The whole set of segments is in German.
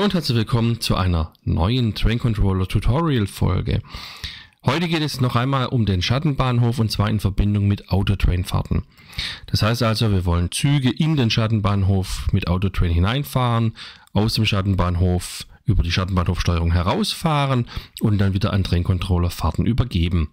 Hallo und herzlich willkommen zu einer neuen Train Controller Tutorial Folge. Heute geht es noch einmal um den Schattenbahnhof und zwar in Verbindung mit Autotrain-Fahrten. Das heißt also, wir wollen Züge in den Schattenbahnhof mit Autotrain hineinfahren, aus dem Schattenbahnhof über die Schattenbahnhofsteuerung herausfahren und dann wieder an Train-Controller-Fahrten übergeben.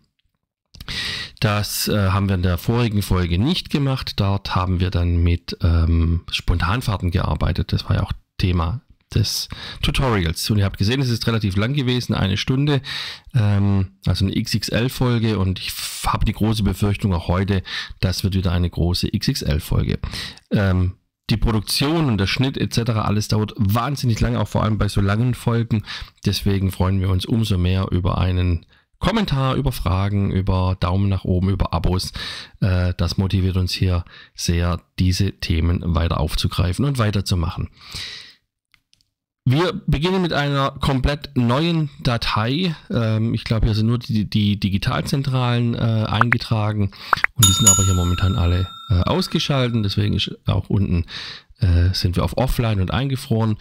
Das äh, haben wir in der vorigen Folge nicht gemacht. Dort haben wir dann mit ähm, Spontanfahrten gearbeitet. Das war ja auch Thema des Tutorials. Und ihr habt gesehen, es ist relativ lang gewesen, eine Stunde, ähm, also eine XXL-Folge und ich habe die große Befürchtung auch heute, das wird wieder eine große XXL-Folge. Ähm, die Produktion und der Schnitt etc. alles dauert wahnsinnig lange, auch vor allem bei so langen Folgen. Deswegen freuen wir uns umso mehr über einen Kommentar, über Fragen, über Daumen nach oben, über Abos. Äh, das motiviert uns hier sehr, diese Themen weiter aufzugreifen und weiterzumachen. Wir beginnen mit einer komplett neuen Datei. Ähm, ich glaube, hier sind nur die, die Digitalzentralen äh, eingetragen und die sind aber hier momentan alle äh, ausgeschalten. Deswegen ist auch unten äh, sind wir auf Offline und eingefroren.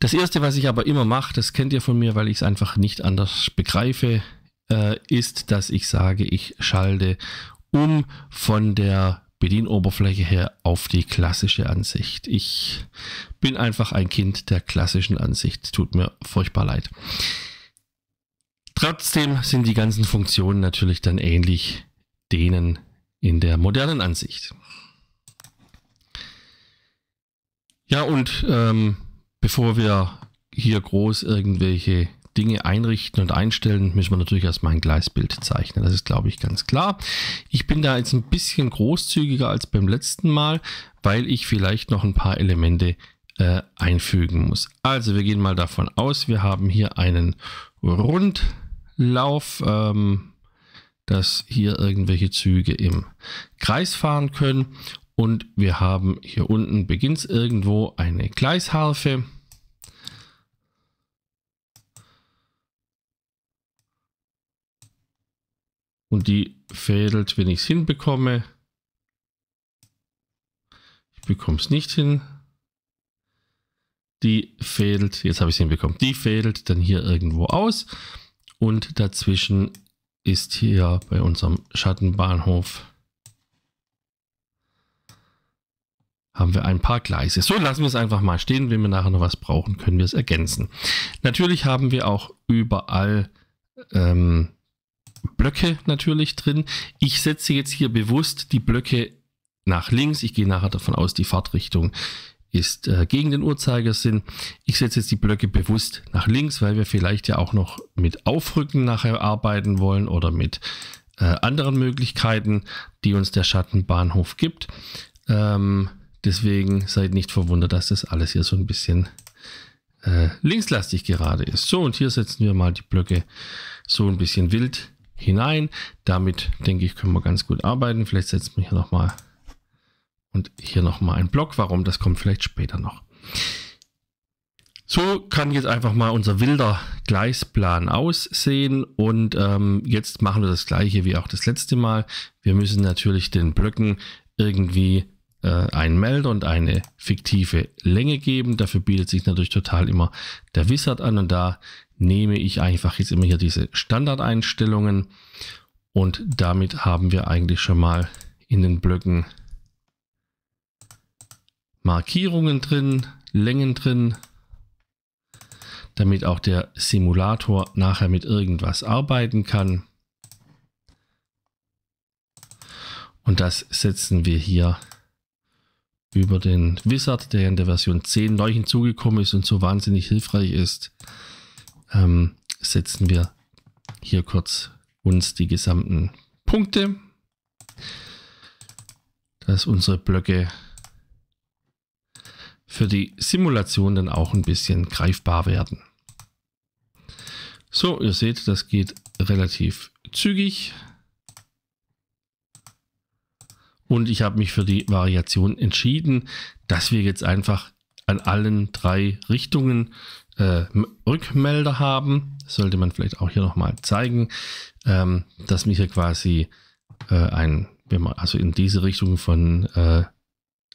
Das erste, was ich aber immer mache, das kennt ihr von mir, weil ich es einfach nicht anders begreife, äh, ist, dass ich sage, ich schalte um von der Bedienoberfläche her auf die klassische Ansicht. Ich bin einfach ein Kind der klassischen Ansicht. Tut mir furchtbar leid. Trotzdem sind die ganzen Funktionen natürlich dann ähnlich denen in der modernen Ansicht. Ja, und ähm, bevor wir hier groß irgendwelche Dinge einrichten und einstellen, müssen wir natürlich erstmal ein Gleisbild zeichnen. Das ist, glaube ich, ganz klar. Ich bin da jetzt ein bisschen großzügiger als beim letzten Mal, weil ich vielleicht noch ein paar Elemente äh, einfügen muss. Also wir gehen mal davon aus, wir haben hier einen Rundlauf, ähm, dass hier irgendwelche Züge im Kreis fahren können. Und wir haben hier unten beginnt irgendwo eine Gleisharfe. Und die fädelt, wenn ich es hinbekomme. Ich bekomme es nicht hin. Die fädelt, jetzt habe ich es hinbekommen, die fädelt dann hier irgendwo aus. Und dazwischen ist hier bei unserem Schattenbahnhof haben wir ein paar Gleise. So lassen wir es einfach mal stehen. Wenn wir nachher noch was brauchen, können wir es ergänzen. Natürlich haben wir auch überall ähm, Blöcke natürlich drin. Ich setze jetzt hier bewusst die Blöcke nach links. Ich gehe nachher davon aus, die Fahrtrichtung ist äh, gegen den Uhrzeigersinn. Ich setze jetzt die Blöcke bewusst nach links, weil wir vielleicht ja auch noch mit Aufrücken nachher arbeiten wollen oder mit äh, anderen Möglichkeiten, die uns der Schattenbahnhof gibt. Ähm, deswegen seid nicht verwundert, dass das alles hier so ein bisschen äh, linkslastig gerade ist. So, und hier setzen wir mal die Blöcke so ein bisschen wild hinein. Damit denke ich, können wir ganz gut arbeiten. Vielleicht setzen wir hier nochmal und hier nochmal einen Block. Warum? Das kommt vielleicht später noch. So kann jetzt einfach mal unser wilder Gleisplan aussehen und ähm, jetzt machen wir das gleiche wie auch das letzte Mal. Wir müssen natürlich den Blöcken irgendwie äh, einen Melder und eine fiktive Länge geben. Dafür bietet sich natürlich total immer der Wizard an und da nehme ich einfach jetzt immer hier diese Standardeinstellungen und damit haben wir eigentlich schon mal in den Blöcken Markierungen drin, Längen drin, damit auch der Simulator nachher mit irgendwas arbeiten kann. Und das setzen wir hier über den Wizard, der in der Version 10 neu hinzugekommen ist und so wahnsinnig hilfreich ist, ähm, setzen wir hier kurz uns die gesamten Punkte, dass unsere Blöcke für die Simulation dann auch ein bisschen greifbar werden. So, ihr seht, das geht relativ zügig. Und ich habe mich für die Variation entschieden, dass wir jetzt einfach an allen drei Richtungen äh, Rückmelder haben. Das sollte man vielleicht auch hier nochmal zeigen, ähm, dass mich hier quasi äh, ein, wenn man also in diese Richtung von äh,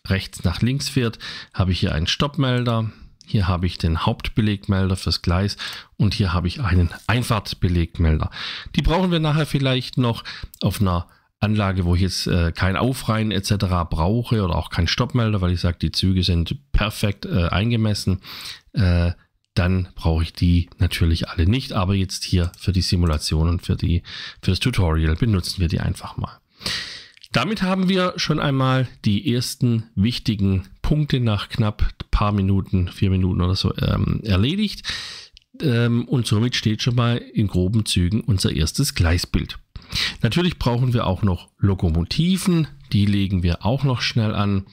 rechts nach links fährt, habe ich hier einen Stoppmelder. Hier habe ich den Hauptbelegmelder fürs Gleis und hier habe ich einen Einfahrtbelegmelder. Die brauchen wir nachher vielleicht noch auf einer Anlage, wo ich jetzt äh, kein Aufreihen etc. brauche oder auch kein Stoppmelder, weil ich sage, die Züge sind perfekt äh, eingemessen. Äh, dann brauche ich die natürlich alle nicht. Aber jetzt hier für die Simulation und für, die, für das Tutorial benutzen wir die einfach mal. Damit haben wir schon einmal die ersten wichtigen Punkte nach knapp paar Minuten, vier Minuten oder so ähm, erledigt. Ähm, und somit steht schon mal in groben Zügen unser erstes Gleisbild. Natürlich brauchen wir auch noch Lokomotiven. Die legen wir auch noch schnell an.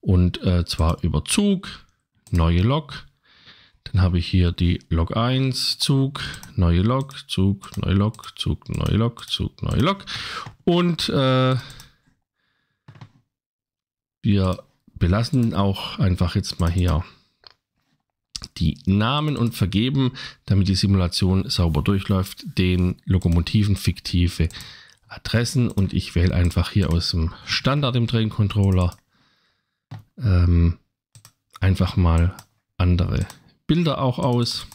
Und äh, zwar über Zug, neue Lok, dann habe ich hier die Log 1, Zug, neue Log, Zug, neue Log, Zug, neue Log, Zug, neue Log. Und äh, wir belassen auch einfach jetzt mal hier die Namen und vergeben, damit die Simulation sauber durchläuft, den Lokomotiven fiktive Adressen und ich wähle einfach hier aus dem Standard im Train Controller ähm, einfach mal andere Bilder auch aus.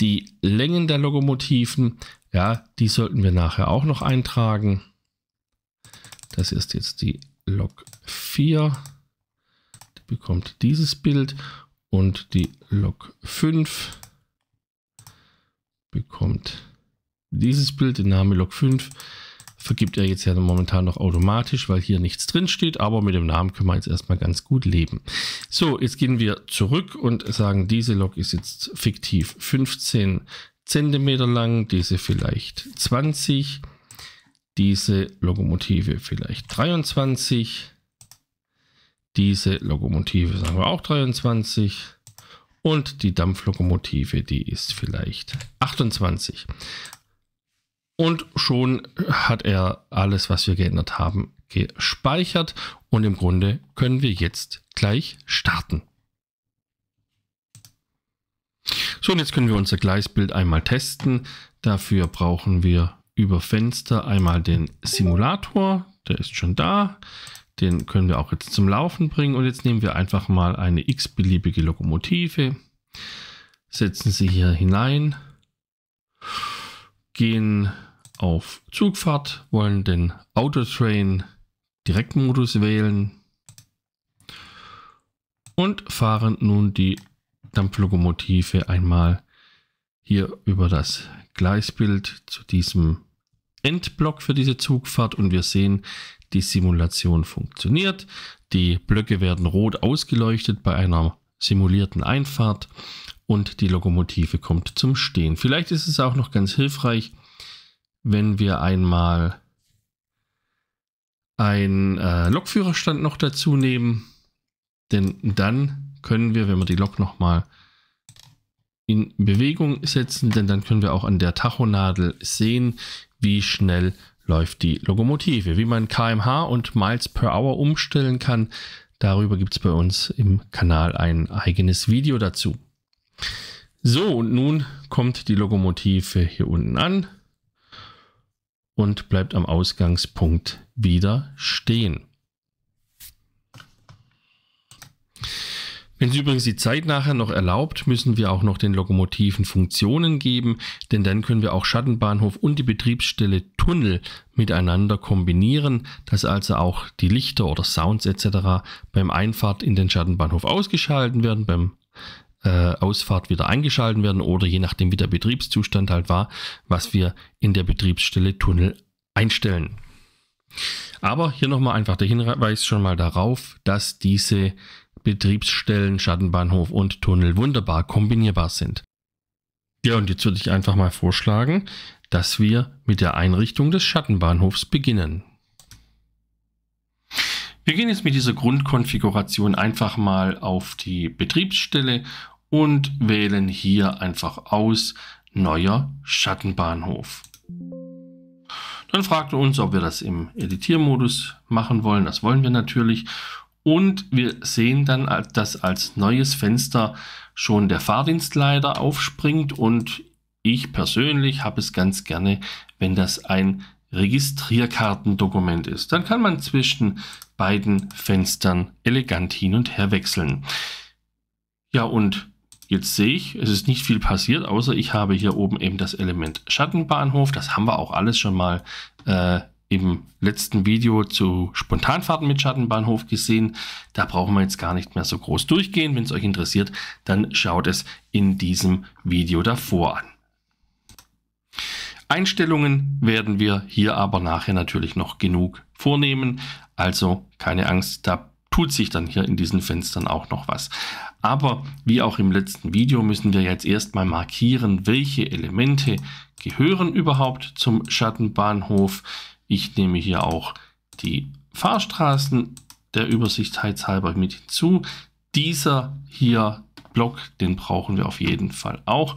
Die Längen der Lokomotiven, ja, die sollten wir nachher auch noch eintragen. Das ist jetzt die Lok 4. Die bekommt dieses Bild und die Lok 5 bekommt dieses Bild, den Namen Lok 5 vergibt er jetzt ja momentan noch automatisch, weil hier nichts drin steht, aber mit dem Namen können wir jetzt erstmal ganz gut leben. So, jetzt gehen wir zurück und sagen, diese Lok ist jetzt fiktiv 15 Zentimeter lang, diese vielleicht 20, diese Lokomotive vielleicht 23, diese Lokomotive sagen wir auch 23 und die Dampflokomotive, die ist vielleicht 28. Und schon hat er alles, was wir geändert haben, gespeichert. Und im Grunde können wir jetzt gleich starten. So, und jetzt können wir unser Gleisbild einmal testen. Dafür brauchen wir über Fenster einmal den Simulator. Der ist schon da. Den können wir auch jetzt zum Laufen bringen. Und jetzt nehmen wir einfach mal eine x-beliebige Lokomotive, setzen sie hier hinein, gehen auf Zugfahrt, wollen den Autotrain Direktmodus wählen und fahren nun die Dampflokomotive einmal hier über das Gleisbild zu diesem Endblock für diese Zugfahrt und wir sehen, die Simulation funktioniert. Die Blöcke werden rot ausgeleuchtet bei einer simulierten Einfahrt und die Lokomotive kommt zum Stehen. Vielleicht ist es auch noch ganz hilfreich, wenn wir einmal einen äh, Lokführerstand noch dazu nehmen. Denn dann können wir, wenn wir die Lok nochmal in Bewegung setzen, denn dann können wir auch an der Tachonadel sehen, wie schnell läuft die Lokomotive. Wie man kmh und Miles per Hour umstellen kann, darüber gibt es bei uns im Kanal ein eigenes Video dazu. So, und nun kommt die Lokomotive hier unten an und bleibt am Ausgangspunkt wieder stehen. Wenn es übrigens die Zeit nachher noch erlaubt, müssen wir auch noch den Lokomotiven Funktionen geben, denn dann können wir auch Schattenbahnhof und die Betriebsstelle Tunnel miteinander kombinieren, dass also auch die Lichter oder Sounds etc. beim Einfahrt in den Schattenbahnhof ausgeschaltet werden, beim äh, Ausfahrt wieder eingeschalten werden oder je nachdem, wie der Betriebszustand halt war, was wir in der Betriebsstelle Tunnel einstellen. Aber hier nochmal einfach der Hinweis schon mal darauf, dass diese Betriebsstellen Schattenbahnhof und Tunnel wunderbar kombinierbar sind. Ja, und jetzt würde ich einfach mal vorschlagen, dass wir mit der Einrichtung des Schattenbahnhofs beginnen. Wir gehen jetzt mit dieser Grundkonfiguration einfach mal auf die Betriebsstelle und wählen hier einfach aus neuer Schattenbahnhof. Dann fragt er uns, ob wir das im Editiermodus machen wollen. Das wollen wir natürlich. Und wir sehen dann, dass als neues Fenster schon der Fahrdienstleiter aufspringt. Und ich persönlich habe es ganz gerne, wenn das ein Registrierkartendokument ist. Dann kann man zwischen beiden Fenstern elegant hin und her wechseln. Ja, und Jetzt sehe ich, es ist nicht viel passiert, außer ich habe hier oben eben das Element Schattenbahnhof. Das haben wir auch alles schon mal äh, im letzten Video zu Spontanfahrten mit Schattenbahnhof gesehen. Da brauchen wir jetzt gar nicht mehr so groß durchgehen. Wenn es euch interessiert, dann schaut es in diesem Video davor an. Einstellungen werden wir hier aber nachher natürlich noch genug vornehmen. Also keine Angst, da tut sich dann hier in diesen Fenstern auch noch was. Aber wie auch im letzten Video müssen wir jetzt erstmal markieren, welche Elemente gehören überhaupt zum Schattenbahnhof. Ich nehme hier auch die Fahrstraßen der Übersichtheit halber mit hinzu. Dieser hier Block, den brauchen wir auf jeden Fall auch.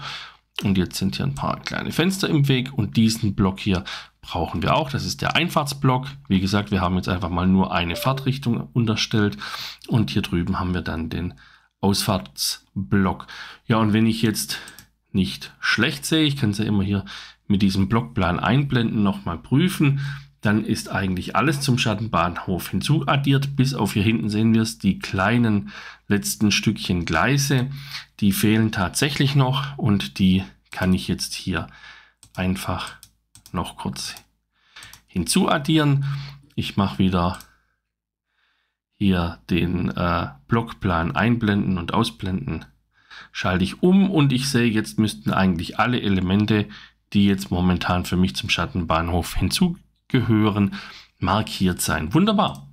Und jetzt sind hier ein paar kleine Fenster im Weg und diesen Block hier brauchen wir auch. Das ist der Einfahrtsblock. Wie gesagt, wir haben jetzt einfach mal nur eine Fahrtrichtung unterstellt und hier drüben haben wir dann den Ausfahrtsblock. Ja, und wenn ich jetzt nicht schlecht sehe, ich kann es ja immer hier mit diesem Blockplan einblenden, nochmal prüfen, dann ist eigentlich alles zum Schattenbahnhof hinzuaddiert. Bis auf hier hinten sehen wir es, die kleinen letzten Stückchen Gleise, die fehlen tatsächlich noch und die kann ich jetzt hier einfach noch kurz hinzuaddieren. Ich mache wieder hier den äh, Blockplan einblenden und ausblenden, schalte ich um und ich sehe, jetzt müssten eigentlich alle Elemente, die jetzt momentan für mich zum Schattenbahnhof hinzugehören, markiert sein. Wunderbar.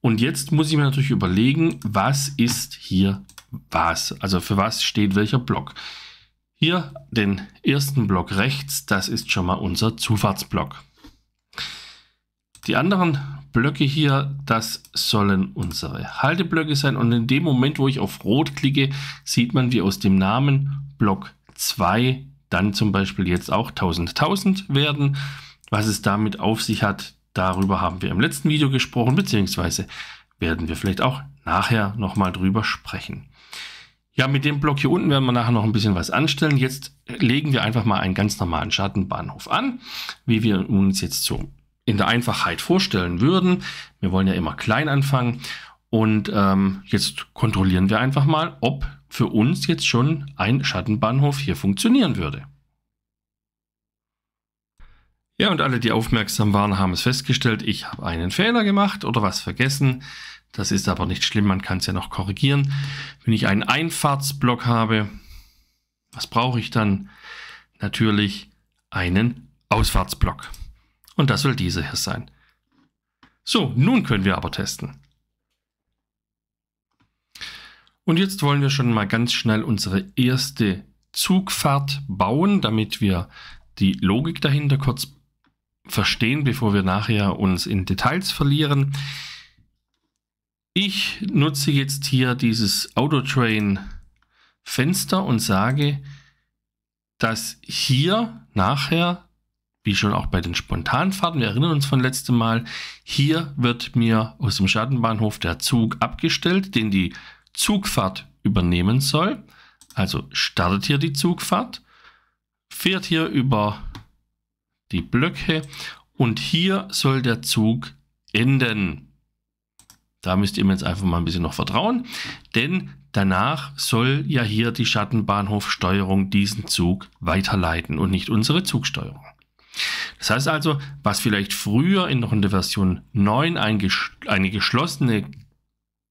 Und jetzt muss ich mir natürlich überlegen, was ist hier was? Also für was steht welcher Block? Hier den ersten Block rechts, das ist schon mal unser Zufahrtsblock. Die anderen Blöcke hier, das sollen unsere Halteblöcke sein. Und in dem Moment, wo ich auf Rot klicke, sieht man, wie aus dem Namen Block 2 dann zum Beispiel jetzt auch 1000.000 werden. Was es damit auf sich hat, darüber haben wir im letzten Video gesprochen, beziehungsweise werden wir vielleicht auch nachher nochmal drüber sprechen. Ja, mit dem Block hier unten werden wir nachher noch ein bisschen was anstellen. Jetzt legen wir einfach mal einen ganz normalen Schattenbahnhof an, wie wir uns jetzt so in der Einfachheit vorstellen würden. Wir wollen ja immer klein anfangen. Und ähm, jetzt kontrollieren wir einfach mal, ob für uns jetzt schon ein Schattenbahnhof hier funktionieren würde. Ja, und alle, die aufmerksam waren, haben es festgestellt, ich habe einen Fehler gemacht oder was vergessen. Das ist aber nicht schlimm, man kann es ja noch korrigieren. Wenn ich einen Einfahrtsblock habe, was brauche ich dann? Natürlich einen Ausfahrtsblock. Und das soll diese hier sein. So, nun können wir aber testen. Und jetzt wollen wir schon mal ganz schnell unsere erste Zugfahrt bauen, damit wir die Logik dahinter kurz verstehen, bevor wir nachher uns in Details verlieren. Ich nutze jetzt hier dieses Autotrain Fenster und sage, dass hier nachher wie schon auch bei den Spontanfahrten, wir erinnern uns von letztem Mal, hier wird mir aus dem Schattenbahnhof der Zug abgestellt, den die Zugfahrt übernehmen soll. Also startet hier die Zugfahrt, fährt hier über die Blöcke und hier soll der Zug enden. Da müsst ihr mir jetzt einfach mal ein bisschen noch vertrauen, denn danach soll ja hier die Schattenbahnhofsteuerung diesen Zug weiterleiten und nicht unsere Zugsteuerung. Das heißt also, was vielleicht früher in der Version 9 ein ges eine geschlossene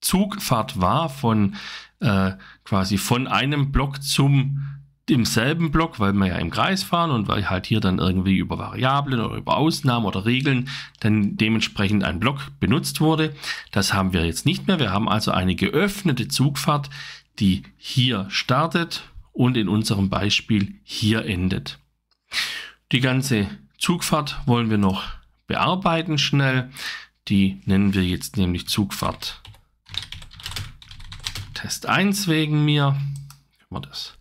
Zugfahrt war von äh, quasi von einem Block zum im selben Block, weil wir ja im Kreis fahren und weil halt hier dann irgendwie über Variablen oder über Ausnahmen oder Regeln dann dementsprechend ein Block benutzt wurde. Das haben wir jetzt nicht mehr. Wir haben also eine geöffnete Zugfahrt, die hier startet und in unserem Beispiel hier endet. Die ganze Zugfahrt wollen wir noch bearbeiten schnell. Die nennen wir jetzt nämlich Zugfahrt Test 1 wegen mir. Können wir das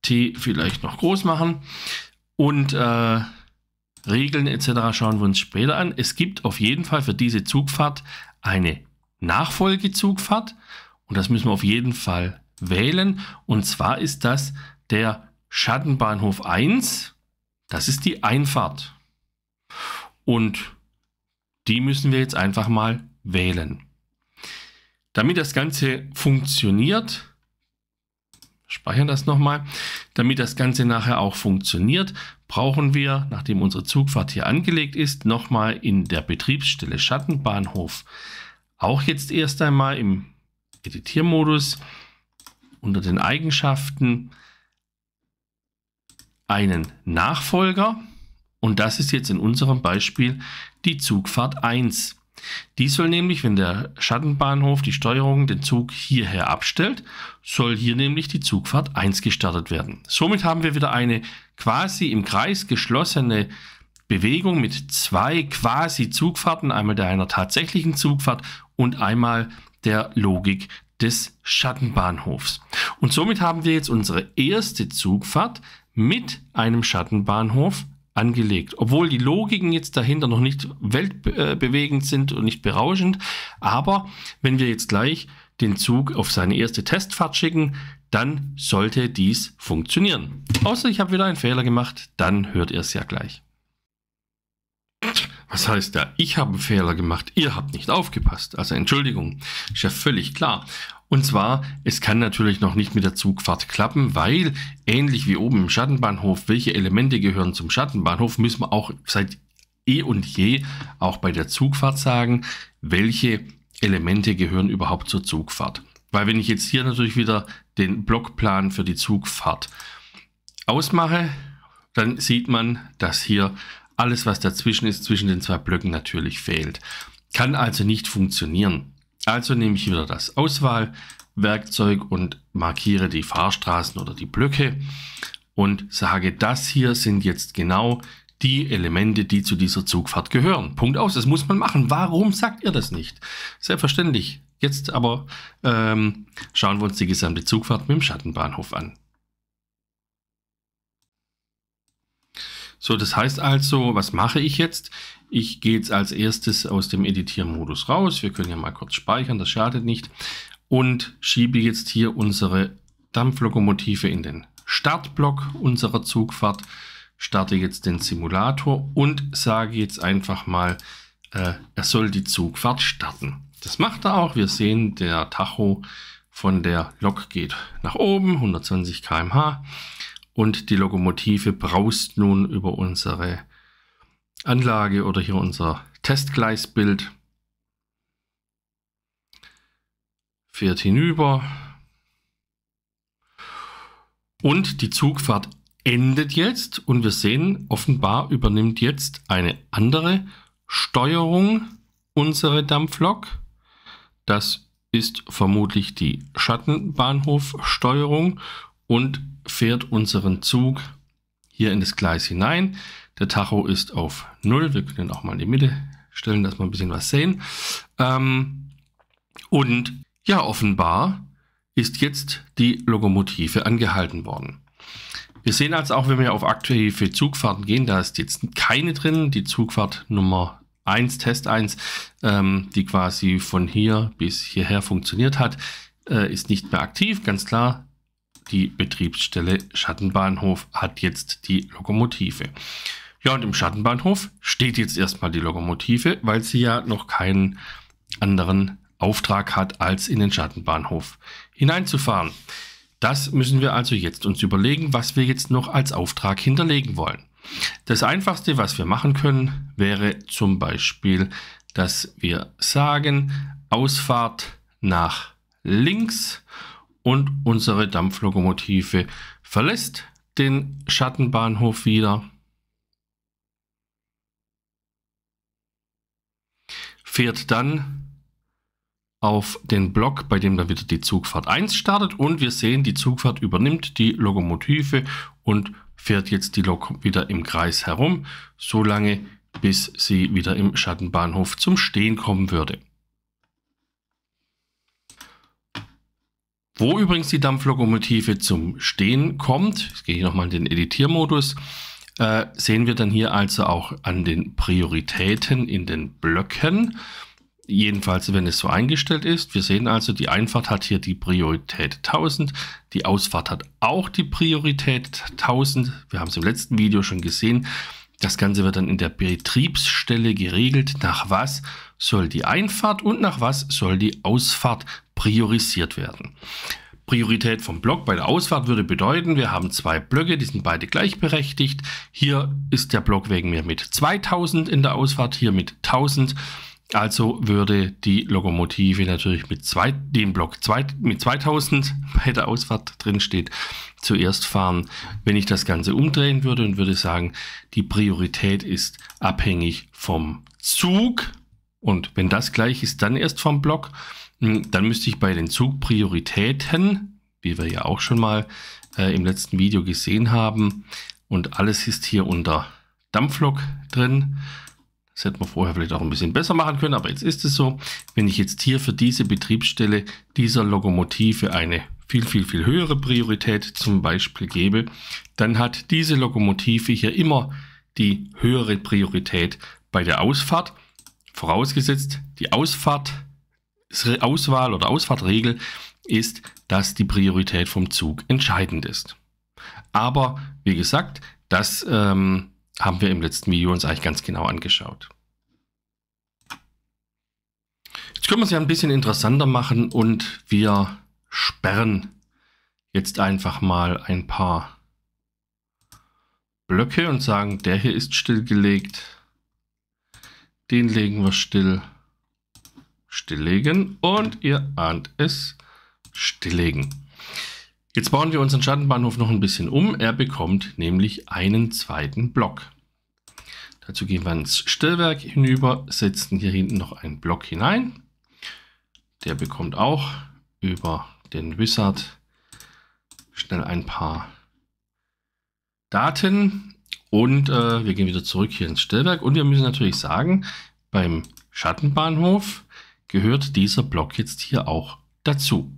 T vielleicht noch groß machen. Und äh, Regeln etc. schauen wir uns später an. Es gibt auf jeden Fall für diese Zugfahrt eine Nachfolgezugfahrt. Und das müssen wir auf jeden Fall wählen. Und zwar ist das der Schattenbahnhof 1, das ist die Einfahrt. Und die müssen wir jetzt einfach mal wählen. Damit das Ganze funktioniert, speichern das nochmal, damit das Ganze nachher auch funktioniert, brauchen wir, nachdem unsere Zugfahrt hier angelegt ist, nochmal in der Betriebsstelle Schattenbahnhof, auch jetzt erst einmal im Editiermodus unter den Eigenschaften einen Nachfolger und das ist jetzt in unserem Beispiel die Zugfahrt 1. Die soll nämlich, wenn der Schattenbahnhof die Steuerung den Zug hierher abstellt, soll hier nämlich die Zugfahrt 1 gestartet werden. Somit haben wir wieder eine quasi im Kreis geschlossene Bewegung mit zwei quasi Zugfahrten, einmal der einer tatsächlichen Zugfahrt und einmal der Logik des Schattenbahnhofs. Und somit haben wir jetzt unsere erste Zugfahrt mit einem Schattenbahnhof angelegt. Obwohl die Logiken jetzt dahinter noch nicht weltbewegend sind und nicht berauschend. Aber wenn wir jetzt gleich den Zug auf seine erste Testfahrt schicken, dann sollte dies funktionieren. Außer ich habe wieder einen Fehler gemacht, dann hört ihr es ja gleich. Was heißt da? Ich habe einen Fehler gemacht, ihr habt nicht aufgepasst. Also Entschuldigung, ist ja völlig klar. Und zwar, es kann natürlich noch nicht mit der Zugfahrt klappen, weil ähnlich wie oben im Schattenbahnhof, welche Elemente gehören zum Schattenbahnhof, müssen wir auch seit eh und je auch bei der Zugfahrt sagen, welche Elemente gehören überhaupt zur Zugfahrt. Weil wenn ich jetzt hier natürlich wieder den Blockplan für die Zugfahrt ausmache, dann sieht man, dass hier alles, was dazwischen ist, zwischen den zwei Blöcken natürlich fehlt. Kann also nicht funktionieren. Also nehme ich wieder das Auswahlwerkzeug und markiere die Fahrstraßen oder die Blöcke und sage, das hier sind jetzt genau die Elemente, die zu dieser Zugfahrt gehören. Punkt aus, das muss man machen. Warum sagt ihr das nicht? Selbstverständlich. Jetzt aber ähm, schauen wir uns die gesamte Zugfahrt mit dem Schattenbahnhof an. So, das heißt also, was mache ich jetzt? Ich gehe jetzt als erstes aus dem Editiermodus raus. Wir können ja mal kurz speichern, das schadet nicht. Und schiebe jetzt hier unsere Dampflokomotive in den Startblock unserer Zugfahrt. Starte jetzt den Simulator und sage jetzt einfach mal, äh, er soll die Zugfahrt starten. Das macht er auch. Wir sehen, der Tacho von der Lok geht nach oben, 120 km/h und die Lokomotive braust nun über unsere Anlage oder hier unser Testgleisbild. Fährt hinüber. Und die Zugfahrt endet jetzt und wir sehen, offenbar übernimmt jetzt eine andere Steuerung unsere Dampflok. Das ist vermutlich die Schattenbahnhofsteuerung und fährt unseren Zug hier in das Gleis hinein. Der Tacho ist auf 0. Wir können ihn auch mal in die Mitte stellen, dass wir ein bisschen was sehen. Ähm, und ja, offenbar ist jetzt die Lokomotive angehalten worden. Wir sehen also auch, wenn wir auf aktive Zugfahrten gehen, da ist jetzt keine drin. Die Zugfahrt Nummer 1, Test 1, ähm, die quasi von hier bis hierher funktioniert hat, äh, ist nicht mehr aktiv. Ganz klar, die Betriebsstelle Schattenbahnhof hat jetzt die Lokomotive. Ja, und im Schattenbahnhof steht jetzt erstmal die Lokomotive, weil sie ja noch keinen anderen Auftrag hat, als in den Schattenbahnhof hineinzufahren. Das müssen wir also jetzt uns überlegen, was wir jetzt noch als Auftrag hinterlegen wollen. Das einfachste, was wir machen können, wäre zum Beispiel, dass wir sagen, Ausfahrt nach links und unsere Dampflokomotive verlässt den Schattenbahnhof wieder, fährt dann auf den Block, bei dem dann wieder die Zugfahrt 1 startet und wir sehen, die Zugfahrt übernimmt die Lokomotive und fährt jetzt die Lok wieder im Kreis herum, solange bis sie wieder im Schattenbahnhof zum Stehen kommen würde. Wo übrigens die Dampflokomotive zum Stehen kommt, jetzt gehe ich nochmal in den Editiermodus, äh, sehen wir dann hier also auch an den Prioritäten in den Blöcken. Jedenfalls, wenn es so eingestellt ist. Wir sehen also, die Einfahrt hat hier die Priorität 1000, die Ausfahrt hat auch die Priorität 1000. Wir haben es im letzten Video schon gesehen. Das Ganze wird dann in der Betriebsstelle geregelt, nach was soll die Einfahrt und nach was soll die Ausfahrt priorisiert werden. Priorität vom Block bei der Ausfahrt würde bedeuten, wir haben zwei Blöcke, die sind beide gleichberechtigt. Hier ist der Block wegen mir mit 2000 in der Ausfahrt, hier mit 1000. Also würde die Lokomotive natürlich mit zwei, dem Block zwei, mit 2000 bei der Ausfahrt drinsteht, zuerst fahren. Wenn ich das Ganze umdrehen würde und würde sagen, die Priorität ist abhängig vom Zug. Und wenn das gleich ist, dann erst vom Block. Hm, dann müsste ich bei den Zugprioritäten, wie wir ja auch schon mal äh, im letzten Video gesehen haben, und alles ist hier unter Dampflok drin. Das hätten wir vorher vielleicht auch ein bisschen besser machen können, aber jetzt ist es so. Wenn ich jetzt hier für diese Betriebsstelle dieser Lokomotive eine viel, viel, viel höhere Priorität zum Beispiel gebe, dann hat diese Lokomotive hier immer die höhere Priorität bei der Ausfahrt. Vorausgesetzt, die Ausfahrt Auswahl oder Ausfahrtregel ist, dass die Priorität vom Zug entscheidend ist. Aber wie gesagt, das ähm, haben wir im letzten Video uns eigentlich ganz genau angeschaut. Jetzt können wir es ja ein bisschen interessanter machen und wir sperren jetzt einfach mal ein paar Blöcke und sagen, der hier ist stillgelegt, den legen wir still stilllegen und ihr ahnt es, stilllegen. Jetzt bauen wir unseren Schattenbahnhof noch ein bisschen um. Er bekommt nämlich einen zweiten Block. Dazu gehen wir ins Stellwerk hinüber, setzen hier hinten noch einen Block hinein. Der bekommt auch über den Wizard schnell ein paar Daten. Und äh, wir gehen wieder zurück hier ins Stellwerk. Und wir müssen natürlich sagen, beim Schattenbahnhof gehört dieser Block jetzt hier auch dazu.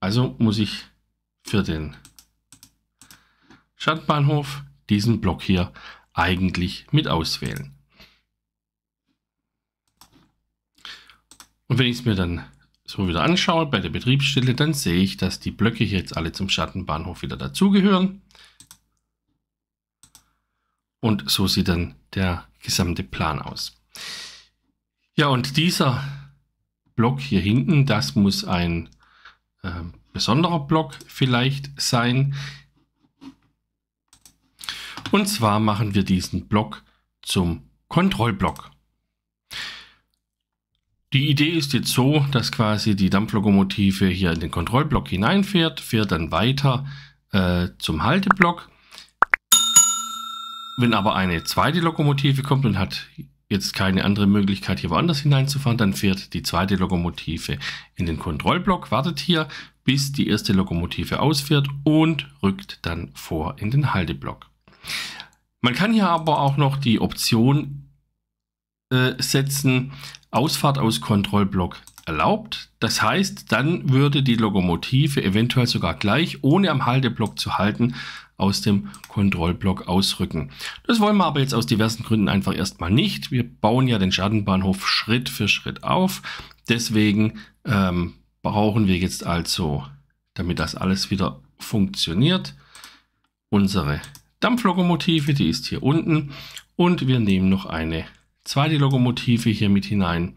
Also muss ich für den Stadtbahnhof diesen Block hier eigentlich mit auswählen. Und wenn ich es mir dann so wieder anschaue bei der Betriebsstelle, dann sehe ich, dass die Blöcke jetzt alle zum Schattenbahnhof wieder dazugehören. Und so sieht dann der gesamte Plan aus. Ja, und dieser Block hier hinten, das muss ein äh, besonderer Block vielleicht sein. Und zwar machen wir diesen Block zum Kontrollblock. Die Idee ist jetzt so, dass quasi die Dampflokomotive hier in den Kontrollblock hineinfährt, fährt dann weiter äh, zum Halteblock. Wenn aber eine zweite Lokomotive kommt und hat jetzt keine andere Möglichkeit, hier woanders hineinzufahren, dann fährt die zweite Lokomotive in den Kontrollblock, wartet hier, bis die erste Lokomotive ausfährt und rückt dann vor in den Halteblock. Man kann hier aber auch noch die Option äh, setzen, Ausfahrt aus Kontrollblock erlaubt. Das heißt, dann würde die Lokomotive eventuell sogar gleich, ohne am Halteblock zu halten, aus dem Kontrollblock ausrücken. Das wollen wir aber jetzt aus diversen Gründen einfach erstmal nicht. Wir bauen ja den Schattenbahnhof Schritt für Schritt auf. Deswegen ähm, brauchen wir jetzt also, damit das alles wieder funktioniert, unsere Dampflokomotive, die ist hier unten. Und wir nehmen noch eine zweite Lokomotive hier mit hinein.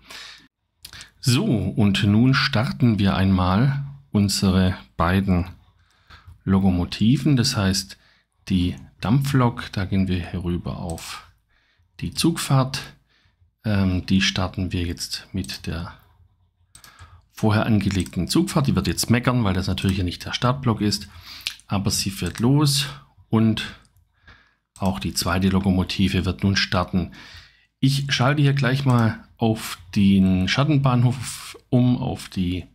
So, und nun starten wir einmal unsere beiden Lokomotiven, das heißt die Dampflok, da gehen wir herüber auf die Zugfahrt. Ähm, die starten wir jetzt mit der vorher angelegten Zugfahrt. Die wird jetzt meckern, weil das natürlich ja nicht der Startblock ist. Aber sie fährt los und auch die zweite Lokomotive wird nun starten. Ich schalte hier gleich mal auf den Schattenbahnhof um, auf die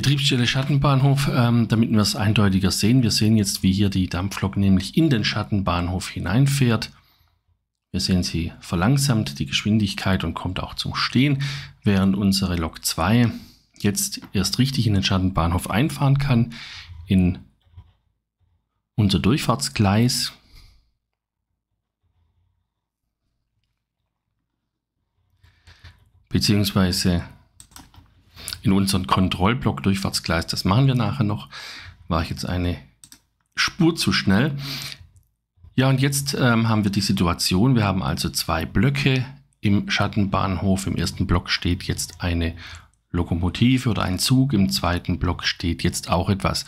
Betriebsstelle Schattenbahnhof, ähm, damit wir es eindeutiger sehen. Wir sehen jetzt, wie hier die Dampflok nämlich in den Schattenbahnhof hineinfährt. Wir sehen, sie verlangsamt die Geschwindigkeit und kommt auch zum Stehen, während unsere Lok 2 jetzt erst richtig in den Schattenbahnhof einfahren kann, in unser Durchfahrtsgleis. Beziehungsweise in unseren Kontrollblock Durchfahrtsgleis. Das machen wir nachher noch. War ich jetzt eine Spur zu schnell. Ja, und jetzt ähm, haben wir die Situation, wir haben also zwei Blöcke im Schattenbahnhof. Im ersten Block steht jetzt eine Lokomotive oder ein Zug, im zweiten Block steht jetzt auch etwas.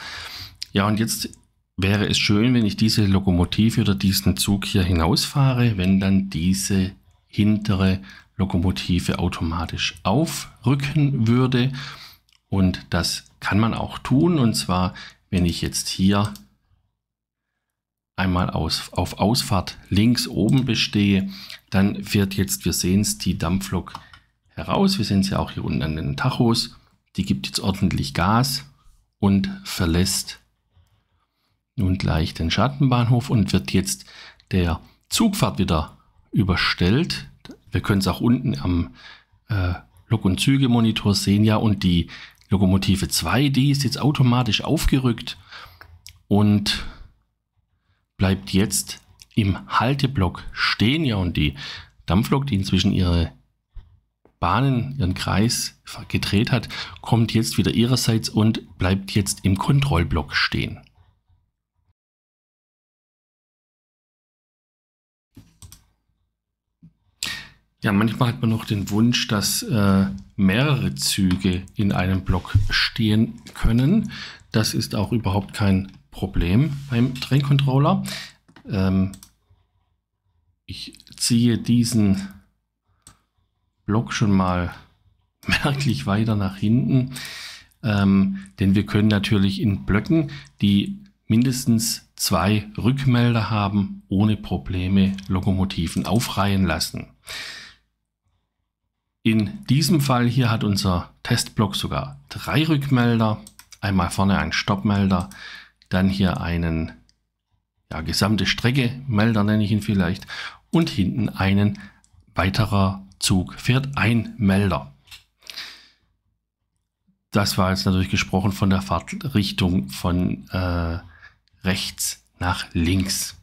Ja, und jetzt wäre es schön, wenn ich diese Lokomotive oder diesen Zug hier hinausfahre, wenn dann diese hintere Lokomotive automatisch aufrücken würde. Und das kann man auch tun. Und zwar, wenn ich jetzt hier einmal aus, auf Ausfahrt links oben bestehe, dann fährt jetzt, wir sehen es, die Dampflok heraus. Wir sehen es ja auch hier unten an den Tachos. Die gibt jetzt ordentlich Gas und verlässt nun gleich den Schattenbahnhof und wird jetzt der Zugfahrt wieder überstellt. Wir können es auch unten am äh, Lok- und Züge-Monitor sehen, ja, und die Lokomotive 2, die ist jetzt automatisch aufgerückt und bleibt jetzt im Halteblock stehen, ja, und die Dampflok, die inzwischen ihre Bahnen, ihren Kreis gedreht hat, kommt jetzt wieder ihrerseits und bleibt jetzt im Kontrollblock stehen. Ja, manchmal hat man noch den Wunsch, dass äh, mehrere Züge in einem Block stehen können. Das ist auch überhaupt kein Problem beim train Ähm, ich ziehe diesen Block schon mal merklich weiter nach hinten. Ähm, denn wir können natürlich in Blöcken, die mindestens zwei Rückmelder haben, ohne Probleme Lokomotiven aufreihen lassen. In diesem Fall hier hat unser Testblock sogar drei Rückmelder. Einmal vorne ein Stoppmelder, dann hier einen ja, gesamte Strecke Melder nenne ich ihn vielleicht und hinten einen weiterer Zug fährt ein Melder. Das war jetzt natürlich gesprochen von der Fahrtrichtung von äh, rechts nach links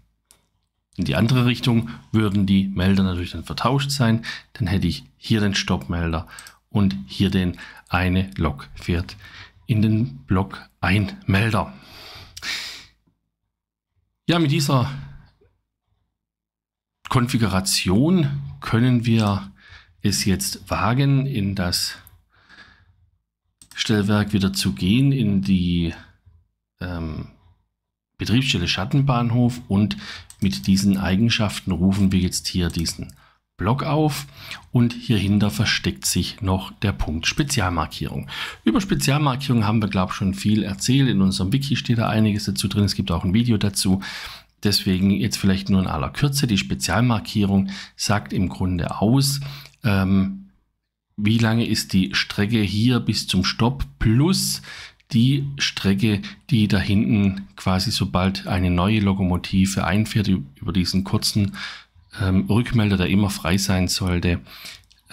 in die andere Richtung, würden die Melder natürlich dann vertauscht sein. Dann hätte ich hier den Stoppmelder und hier den eine Lok fährt in den Block ein Melder. Ja, mit dieser Konfiguration können wir es jetzt wagen, in das Stellwerk wieder zu gehen, in die ähm, Betriebsstelle Schattenbahnhof und mit diesen Eigenschaften rufen wir jetzt hier diesen Block auf und hierhinter versteckt sich noch der Punkt Spezialmarkierung. Über Spezialmarkierung haben wir, glaube ich, schon viel erzählt. In unserem Wiki steht da einiges dazu drin. Es gibt auch ein Video dazu. Deswegen jetzt vielleicht nur in aller Kürze. Die Spezialmarkierung sagt im Grunde aus, ähm, wie lange ist die Strecke hier bis zum Stopp plus die Strecke, die da hinten quasi sobald eine neue Lokomotive einfährt, über diesen kurzen ähm, Rückmelder, der immer frei sein sollte,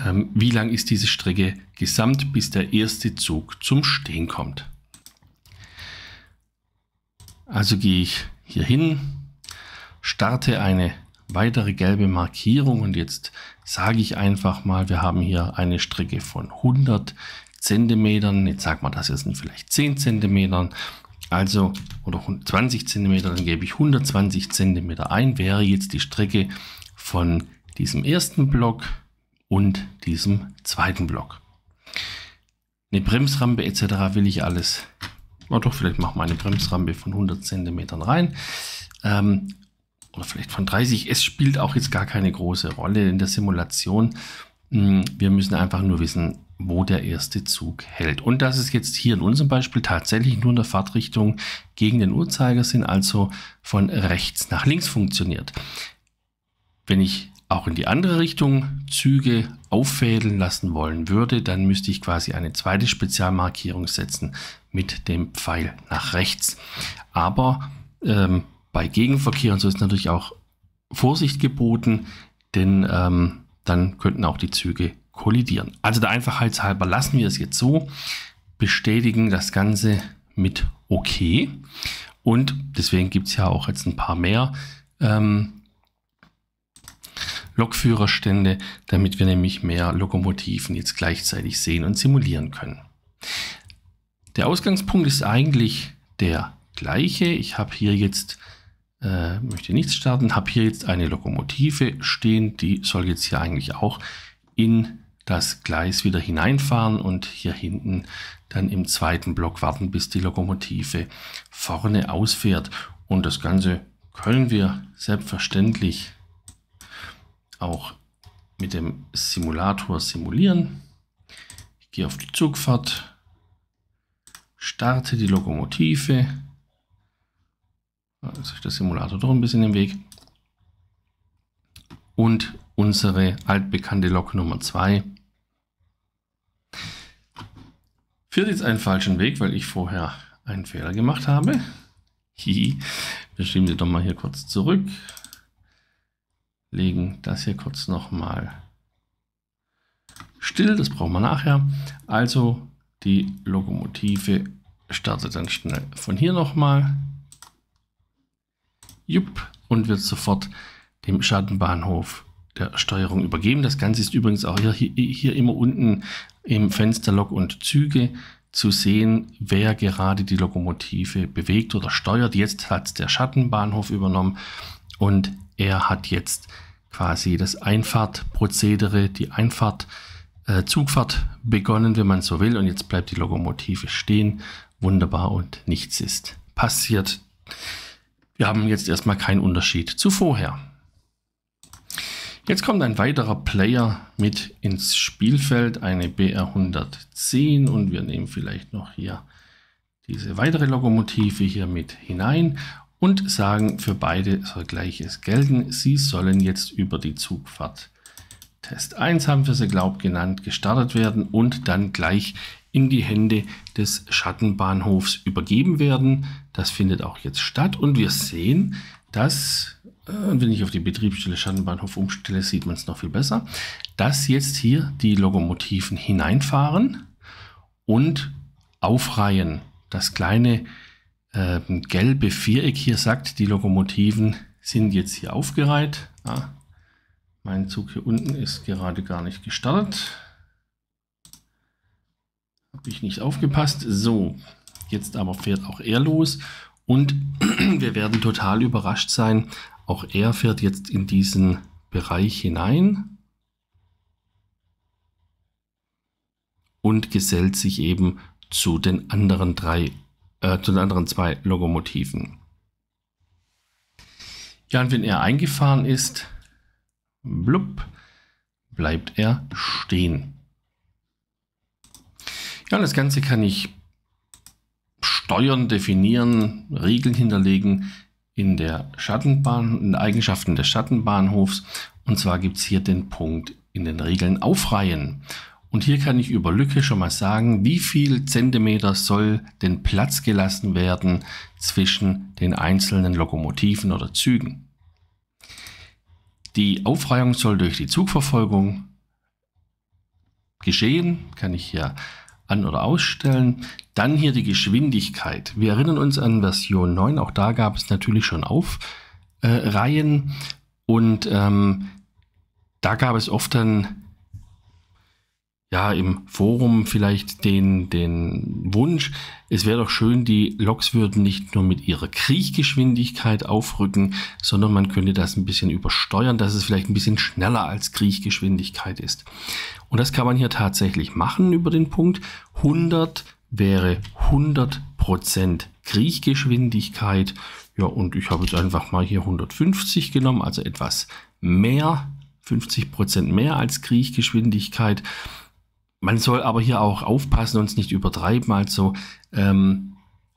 ähm, wie lang ist diese Strecke gesamt, bis der erste Zug zum Stehen kommt. Also gehe ich hier hin, starte eine weitere gelbe Markierung und jetzt sage ich einfach mal, wir haben hier eine Strecke von 100 Zentimetern, jetzt sagen wir das jetzt sind vielleicht 10 Zentimetern, also oder 20 Zentimeter, dann gebe ich 120 Zentimeter ein, wäre jetzt die Strecke von diesem ersten Block und diesem zweiten Block. Eine Bremsrampe etc. will ich alles, oder doch, vielleicht machen wir eine Bremsrampe von 100 Zentimetern rein. Ähm, oder vielleicht von 30. Es spielt auch jetzt gar keine große Rolle in der Simulation. Hm, wir müssen einfach nur wissen, wo der erste Zug hält. Und das ist jetzt hier in unserem Beispiel tatsächlich nur in der Fahrtrichtung gegen den Uhrzeigersinn, also von rechts nach links funktioniert. Wenn ich auch in die andere Richtung Züge auffädeln lassen wollen würde, dann müsste ich quasi eine zweite Spezialmarkierung setzen mit dem Pfeil nach rechts. Aber ähm, bei Gegenverkehr und so ist natürlich auch Vorsicht geboten, denn ähm, dann könnten auch die Züge kollidieren. Also der Einfachheit halber lassen wir es jetzt so, bestätigen das Ganze mit OK. Und deswegen gibt es ja auch jetzt ein paar mehr ähm, Lokführerstände, damit wir nämlich mehr Lokomotiven jetzt gleichzeitig sehen und simulieren können. Der Ausgangspunkt ist eigentlich der gleiche. Ich habe hier jetzt äh, möchte nichts starten, habe hier jetzt eine Lokomotive stehen, die soll jetzt hier eigentlich auch in das Gleis wieder hineinfahren und hier hinten dann im zweiten Block warten, bis die Lokomotive vorne ausfährt. Und das Ganze können wir selbstverständlich auch mit dem Simulator simulieren. Ich gehe auf die Zugfahrt, starte die Lokomotive, Jetzt ist der Simulator doch ein bisschen im Weg. Und unsere altbekannte Lok Nummer 2. Führt jetzt einen falschen Weg, weil ich vorher einen Fehler gemacht habe. Hihi. Wir schieben sie doch mal hier kurz zurück. Legen das hier kurz nochmal still. Das brauchen wir nachher. Also die Lokomotive startet dann schnell von hier nochmal. mal Jupp und wird sofort dem Schattenbahnhof der Steuerung übergeben. Das Ganze ist übrigens auch hier, hier immer unten im Fenster Lok und Züge zu sehen, wer gerade die Lokomotive bewegt oder steuert. Jetzt hat der Schattenbahnhof übernommen und er hat jetzt quasi das Einfahrtprozedere, die Einfahrt, äh, Zugfahrt begonnen, wenn man so will. Und jetzt bleibt die Lokomotive stehen. Wunderbar und nichts ist passiert. Wir haben jetzt erstmal keinen Unterschied zu vorher. Jetzt kommt ein weiterer Player mit ins Spielfeld, eine BR110 und wir nehmen vielleicht noch hier diese weitere Lokomotive hier mit hinein und sagen für beide soll gleiches gelten. Sie sollen jetzt über die Zugfahrt Test 1 haben wir sie, glaubt genannt, gestartet werden und dann gleich in die Hände des Schattenbahnhofs übergeben werden. Das findet auch jetzt statt und wir sehen, dass, äh, wenn ich auf die Betriebsstelle Schattenbahnhof umstelle, sieht man es noch viel besser, dass jetzt hier die Lokomotiven hineinfahren und aufreihen. Das kleine äh, gelbe Viereck hier sagt, die Lokomotiven sind jetzt hier aufgereiht. Ah, mein Zug hier unten ist gerade gar nicht gestartet. Habe ich nicht aufgepasst. So, jetzt aber fährt auch er los und wir werden total überrascht sein. Auch er fährt jetzt in diesen Bereich hinein und gesellt sich eben zu den anderen drei, äh, zu den anderen zwei Lokomotiven. Ja, und wenn er eingefahren ist, blub, bleibt er stehen. Ja, das Ganze kann ich steuern, definieren, Regeln hinterlegen in der Schattenbahn, in Eigenschaften des Schattenbahnhofs. Und zwar gibt es hier den Punkt in den Regeln aufreihen. Und hier kann ich über Lücke schon mal sagen, wie viel Zentimeter soll denn Platz gelassen werden zwischen den einzelnen Lokomotiven oder Zügen. Die Aufreihung soll durch die Zugverfolgung geschehen, kann ich hier an- oder ausstellen. Dann hier die Geschwindigkeit. Wir erinnern uns an Version 9, auch da gab es natürlich schon Aufreihen äh, und ähm, da gab es oft dann ja, im Forum vielleicht den, den Wunsch, es wäre doch schön, die Loks würden nicht nur mit ihrer Kriechgeschwindigkeit aufrücken, sondern man könnte das ein bisschen übersteuern, dass es vielleicht ein bisschen schneller als Kriechgeschwindigkeit ist. Und das kann man hier tatsächlich machen über den Punkt. 100 wäre 100% Kriechgeschwindigkeit. Ja, und ich habe jetzt einfach mal hier 150 genommen, also etwas mehr 50% mehr als Kriechgeschwindigkeit. Man soll aber hier auch aufpassen und es nicht übertreiben, also ähm,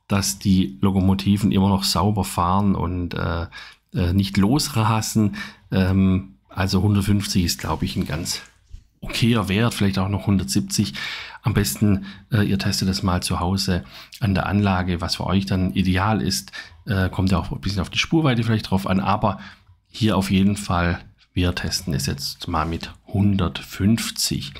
dass die Lokomotiven immer noch sauber fahren und äh, äh, nicht losrasen. Ähm, also 150 ist, glaube ich, ein ganz okayer Wert, vielleicht auch noch 170. Am besten, äh, ihr testet das mal zu Hause an der Anlage, was für euch dann ideal ist. Äh, kommt ja auch ein bisschen auf die Spurweite vielleicht drauf an, aber hier auf jeden Fall, wir testen es jetzt mal mit 150.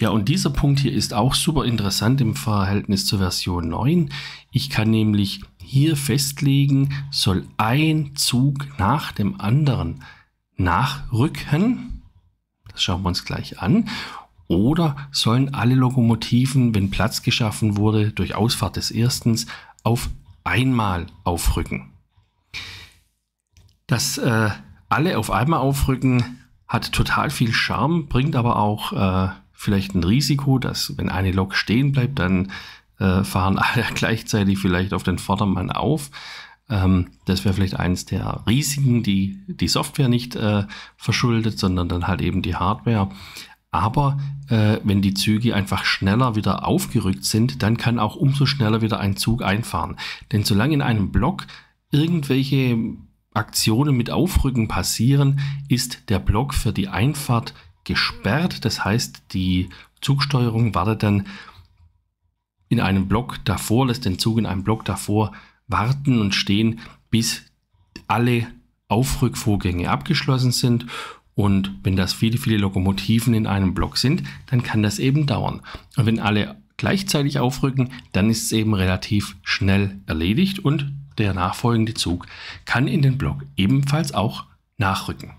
Ja, und dieser Punkt hier ist auch super interessant im Verhältnis zur Version 9. Ich kann nämlich hier festlegen, soll ein Zug nach dem anderen nachrücken. Das schauen wir uns gleich an. Oder sollen alle Lokomotiven, wenn Platz geschaffen wurde, durch Ausfahrt des Erstens auf einmal aufrücken? Dass äh, alle auf einmal aufrücken, hat total viel Charme, bringt aber auch äh, vielleicht ein Risiko, dass wenn eine Lok stehen bleibt, dann äh, fahren alle gleichzeitig vielleicht auf den Vordermann auf. Ähm, das wäre vielleicht eines der Risiken, die die Software nicht äh, verschuldet, sondern dann halt eben die Hardware. Aber äh, wenn die Züge einfach schneller wieder aufgerückt sind, dann kann auch umso schneller wieder ein Zug einfahren. Denn solange in einem Block irgendwelche Aktionen mit Aufrücken passieren, ist der Block für die Einfahrt gesperrt. Das heißt, die Zugsteuerung wartet dann in einem Block davor, lässt den Zug in einem Block davor warten und stehen, bis alle Aufrückvorgänge abgeschlossen sind. Und wenn das viele, viele Lokomotiven in einem Block sind, dann kann das eben dauern. Und wenn alle gleichzeitig aufrücken, dann ist es eben relativ schnell erledigt und der nachfolgende Zug kann in den Block ebenfalls auch nachrücken.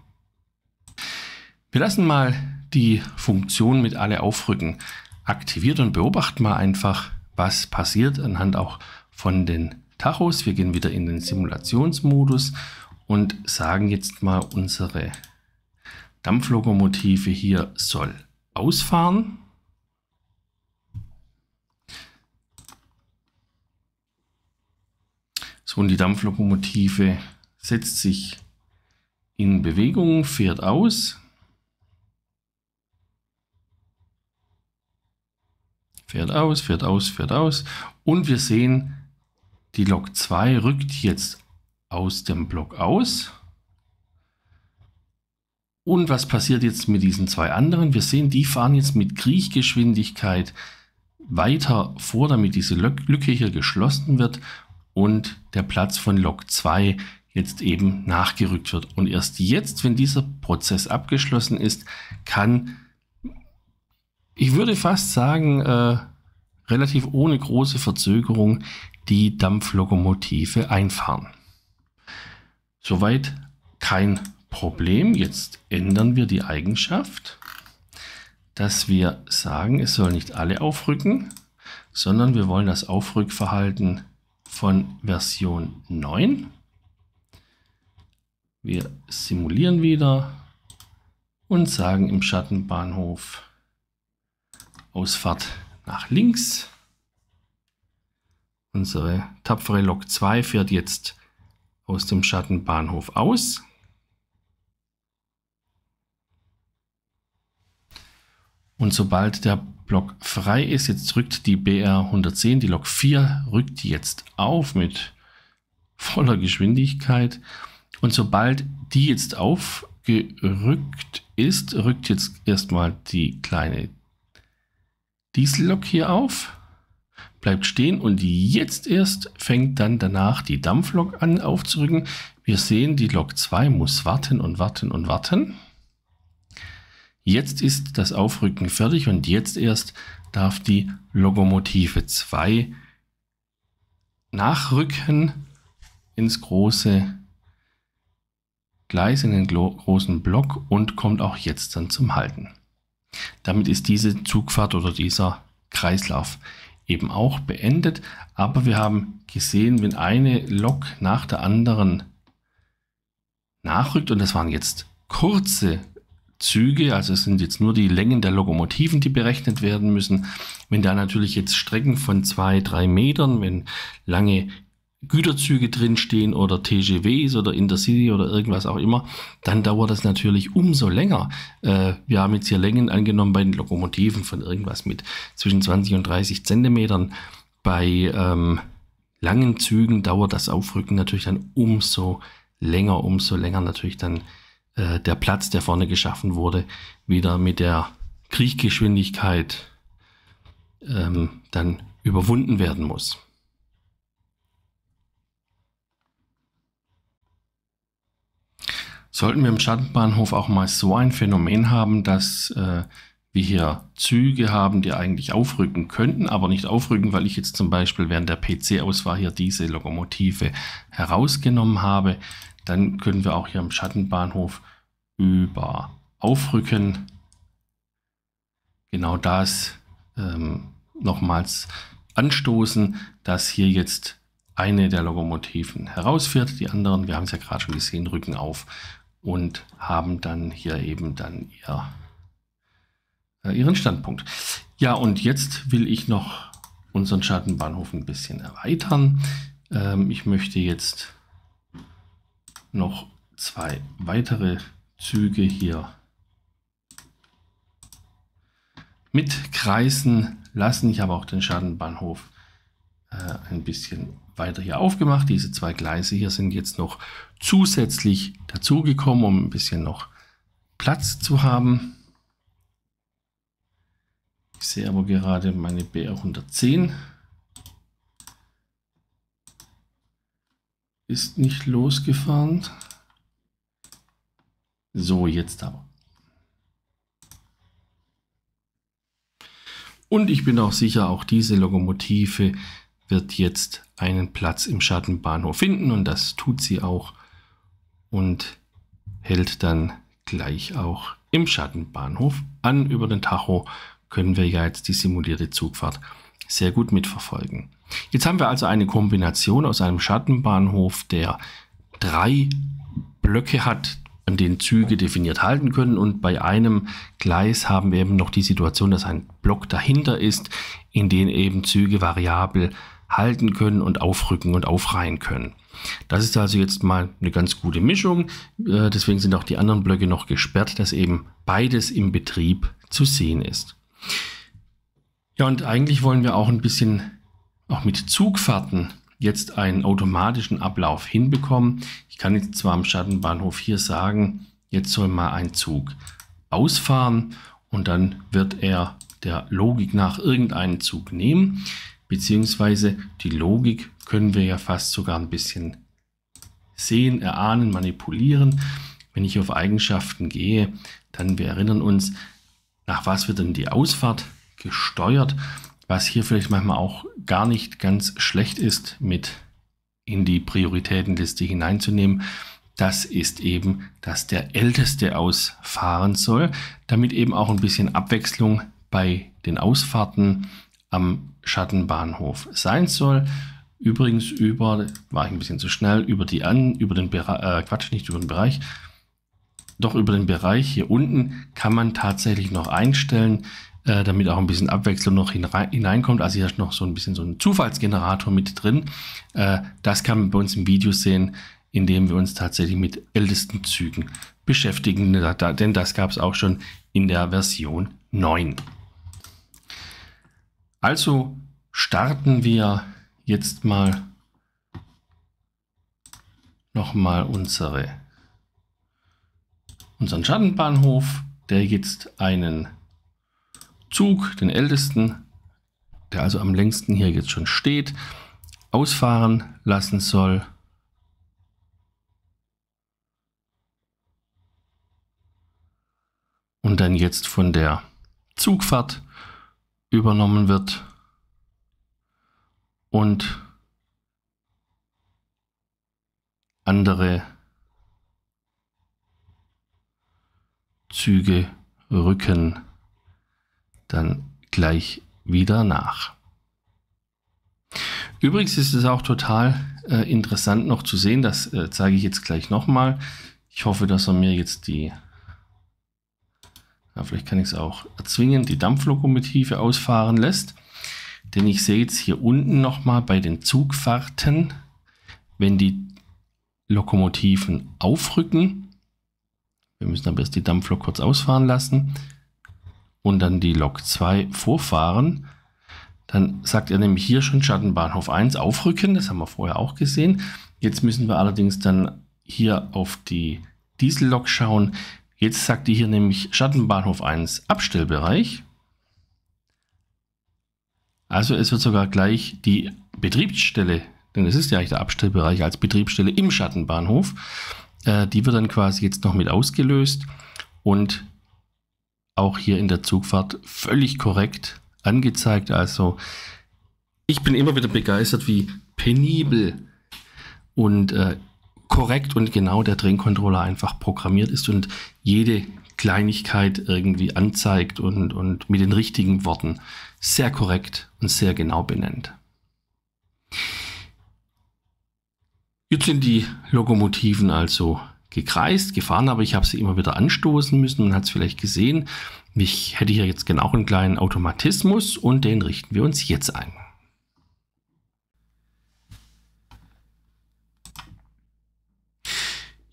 Wir lassen mal die Funktion mit alle aufrücken aktiviert und beobachten mal einfach, was passiert anhand auch von den Tachos. Wir gehen wieder in den Simulationsmodus und sagen jetzt mal unsere Dampflokomotive hier soll ausfahren. So, und die Dampflokomotive setzt sich in Bewegung, fährt aus. fährt aus, fährt aus, fährt aus. Und wir sehen, die Lok 2 rückt jetzt aus dem Block aus. Und was passiert jetzt mit diesen zwei anderen? Wir sehen, die fahren jetzt mit Kriechgeschwindigkeit weiter vor, damit diese Lücke hier geschlossen wird und der Platz von Lok 2 jetzt eben nachgerückt wird. Und erst jetzt, wenn dieser Prozess abgeschlossen ist, kann die ich würde fast sagen, äh, relativ ohne große Verzögerung die Dampflokomotive einfahren. Soweit kein Problem. Jetzt ändern wir die Eigenschaft, dass wir sagen, es soll nicht alle aufrücken, sondern wir wollen das Aufrückverhalten von Version 9. Wir simulieren wieder und sagen im Schattenbahnhof Ausfahrt nach links. Unsere tapfere Lok 2 fährt jetzt aus dem Schattenbahnhof aus. Und sobald der Block frei ist, jetzt rückt die BR 110, die Lok 4 rückt jetzt auf mit voller Geschwindigkeit. Und sobald die jetzt aufgerückt ist, rückt jetzt erstmal die kleine Diesellok hier auf, bleibt stehen und jetzt erst fängt dann danach die Dampflok an aufzurücken. Wir sehen, die Lok 2 muss warten und warten und warten. Jetzt ist das Aufrücken fertig und jetzt erst darf die Lokomotive 2 nachrücken ins große Gleis, in den großen Block und kommt auch jetzt dann zum Halten. Damit ist diese Zugfahrt oder dieser Kreislauf eben auch beendet. Aber wir haben gesehen, wenn eine Lok nach der anderen nachrückt, und das waren jetzt kurze Züge, also es sind jetzt nur die Längen der Lokomotiven, die berechnet werden müssen. Wenn da natürlich jetzt Strecken von zwei, drei Metern, wenn lange Güterzüge drinstehen oder TGWs oder Intercity oder irgendwas auch immer, dann dauert das natürlich umso länger. Äh, wir haben jetzt hier Längen angenommen bei den Lokomotiven von irgendwas mit zwischen 20 und 30 Zentimetern. Bei ähm, langen Zügen dauert das Aufrücken natürlich dann umso länger, umso länger natürlich dann äh, der Platz, der vorne geschaffen wurde, wieder mit der Kriechgeschwindigkeit ähm, dann überwunden werden muss. Sollten wir im Stadtbahnhof auch mal so ein Phänomen haben, dass äh, wir hier Züge haben, die eigentlich aufrücken könnten, aber nicht aufrücken, weil ich jetzt zum Beispiel während der PC-Auswahl hier diese Lokomotive herausgenommen habe, dann können wir auch hier im Schattenbahnhof über aufrücken. Genau das ähm, nochmals anstoßen, dass hier jetzt eine der Lokomotiven herausfährt, die anderen, wir haben es ja gerade schon gesehen, rücken auf und haben dann hier eben dann ihr, äh, ihren Standpunkt. Ja, und jetzt will ich noch unseren Schattenbahnhof ein bisschen erweitern. Ähm, ich möchte jetzt noch zwei weitere Züge hier mitkreisen lassen. Ich habe auch den Schattenbahnhof äh, ein bisschen weiter hier aufgemacht. Diese zwei Gleise hier sind jetzt noch zusätzlich dazugekommen, um ein bisschen noch Platz zu haben. Ich sehe aber gerade meine BR110 ist nicht losgefahren. So, jetzt aber. Und ich bin auch sicher, auch diese Lokomotive wird jetzt einen Platz im Schattenbahnhof finden und das tut sie auch und hält dann gleich auch im Schattenbahnhof an. Über den Tacho können wir ja jetzt die simulierte Zugfahrt sehr gut mitverfolgen. Jetzt haben wir also eine Kombination aus einem Schattenbahnhof, der drei Blöcke hat, an denen Züge definiert halten können. Und bei einem Gleis haben wir eben noch die Situation, dass ein Block dahinter ist, in den eben Züge variabel halten können und aufrücken und aufreihen können. Das ist also jetzt mal eine ganz gute Mischung. Äh, deswegen sind auch die anderen Blöcke noch gesperrt, dass eben beides im Betrieb zu sehen ist. Ja, und eigentlich wollen wir auch ein bisschen auch mit Zugfahrten jetzt einen automatischen Ablauf hinbekommen. Ich kann jetzt zwar am Schattenbahnhof hier sagen, jetzt soll mal ein Zug ausfahren und dann wird er der Logik nach irgendeinen Zug nehmen beziehungsweise die Logik können wir ja fast sogar ein bisschen sehen, erahnen, manipulieren. Wenn ich auf Eigenschaften gehe, dann wir erinnern uns, nach was wird denn die Ausfahrt gesteuert, was hier vielleicht manchmal auch gar nicht ganz schlecht ist, mit in die Prioritätenliste hineinzunehmen. Das ist eben, dass der Älteste ausfahren soll, damit eben auch ein bisschen Abwechslung bei den Ausfahrten am Schattenbahnhof sein soll. Übrigens über, war ich ein bisschen zu schnell, über die an, über den Bereich, äh, Quatsch, nicht über den Bereich, doch über den Bereich hier unten kann man tatsächlich noch einstellen, äh, damit auch ein bisschen Abwechslung noch hineinkommt. Also hier ist noch so ein bisschen so ein Zufallsgenerator mit drin. Äh, das kann man bei uns im Video sehen, indem wir uns tatsächlich mit ältesten Zügen beschäftigen, denn das gab es auch schon in der Version 9. Also starten wir jetzt mal nochmal unsere, unseren Schattenbahnhof, der jetzt einen Zug, den ältesten, der also am längsten hier jetzt schon steht, ausfahren lassen soll. Und dann jetzt von der Zugfahrt übernommen wird. Und andere Züge rücken dann gleich wieder nach. Übrigens ist es auch total äh, interessant noch zu sehen, das äh, zeige ich jetzt gleich nochmal. Ich hoffe, dass er mir jetzt die ja, vielleicht kann ich es auch erzwingen, die Dampflokomotive ausfahren lässt. Denn ich sehe jetzt hier unten nochmal bei den Zugfahrten, wenn die Lokomotiven aufrücken, wir müssen aber erst die Dampflok kurz ausfahren lassen und dann die Lok 2 vorfahren, dann sagt er nämlich hier schon Schattenbahnhof 1 aufrücken, das haben wir vorher auch gesehen. Jetzt müssen wir allerdings dann hier auf die Diesellok schauen, Jetzt sagt die hier nämlich Schattenbahnhof 1 Abstellbereich. Also es wird sogar gleich die Betriebsstelle, denn es ist ja eigentlich der Abstellbereich als Betriebsstelle im Schattenbahnhof, äh, die wird dann quasi jetzt noch mit ausgelöst und auch hier in der Zugfahrt völlig korrekt angezeigt. Also ich bin immer wieder begeistert, wie penibel und äh, korrekt und genau der Train-Controller einfach programmiert ist und jede Kleinigkeit irgendwie anzeigt und, und mit den richtigen Worten sehr korrekt und sehr genau benennt. Jetzt sind die Lokomotiven also gekreist, gefahren, aber ich habe sie immer wieder anstoßen müssen und hat es vielleicht gesehen. Ich hätte hier jetzt genau einen kleinen Automatismus und den richten wir uns jetzt ein.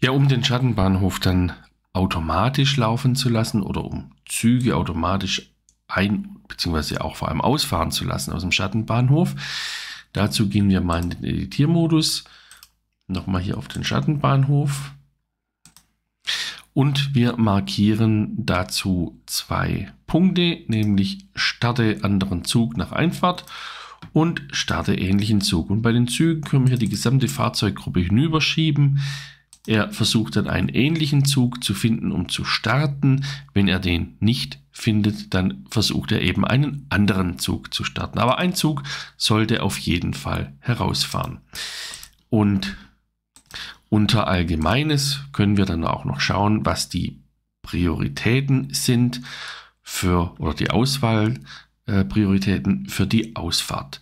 Ja, um den Schattenbahnhof dann automatisch laufen zu lassen oder um Züge automatisch ein- bzw. auch vor allem ausfahren zu lassen aus dem Schattenbahnhof. Dazu gehen wir mal in den Editiermodus, nochmal hier auf den Schattenbahnhof und wir markieren dazu zwei Punkte, nämlich starte anderen Zug nach Einfahrt und starte ähnlichen Zug. Und bei den Zügen können wir hier die gesamte Fahrzeuggruppe hinüberschieben. Er versucht dann einen ähnlichen Zug zu finden, um zu starten. Wenn er den nicht findet, dann versucht er eben einen anderen Zug zu starten. Aber ein Zug sollte auf jeden Fall herausfahren. Und unter Allgemeines können wir dann auch noch schauen, was die Prioritäten sind für oder die Auswahlprioritäten äh, für die Ausfahrt.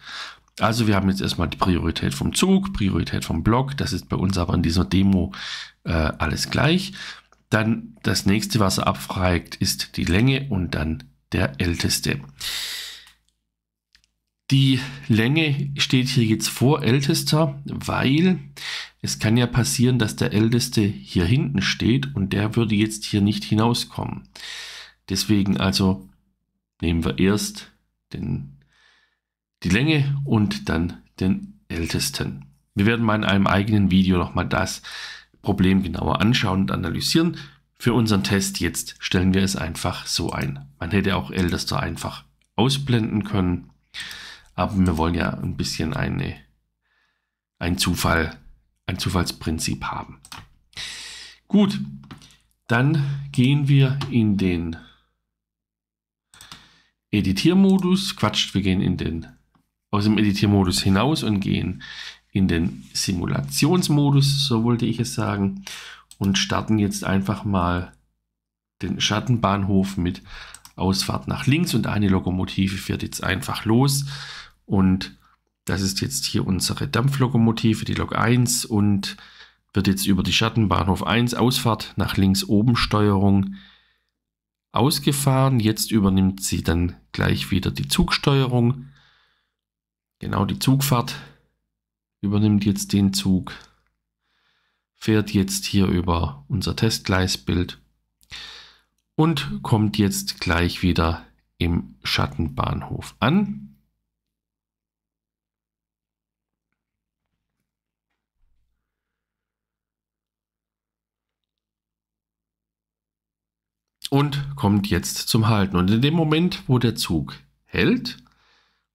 Also wir haben jetzt erstmal die Priorität vom Zug, Priorität vom Block. Das ist bei uns aber in dieser Demo äh, alles gleich. Dann das nächste, was er abfragt, ist die Länge und dann der älteste. Die Länge steht hier jetzt vor ältester, weil es kann ja passieren, dass der älteste hier hinten steht und der würde jetzt hier nicht hinauskommen. Deswegen also nehmen wir erst den die Länge und dann den ältesten. Wir werden mal in einem eigenen Video nochmal das Problem genauer anschauen und analysieren. Für unseren Test jetzt stellen wir es einfach so ein. Man hätte auch ältester einfach ausblenden können, aber wir wollen ja ein bisschen eine, ein, Zufall, ein Zufallsprinzip haben. Gut, dann gehen wir in den Editiermodus. Quatsch, wir gehen in den aus dem Editiermodus hinaus und gehen in den Simulationsmodus, so wollte ich es sagen, und starten jetzt einfach mal den Schattenbahnhof mit Ausfahrt nach links und eine Lokomotive fährt jetzt einfach los und das ist jetzt hier unsere Dampflokomotive, die Lok 1 und wird jetzt über die Schattenbahnhof 1 Ausfahrt nach links oben Steuerung ausgefahren. Jetzt übernimmt sie dann gleich wieder die Zugsteuerung Genau, die Zugfahrt übernimmt jetzt den Zug, fährt jetzt hier über unser Testgleisbild und kommt jetzt gleich wieder im Schattenbahnhof an. und kommt jetzt zum Halten. Und in dem Moment, wo der Zug hält,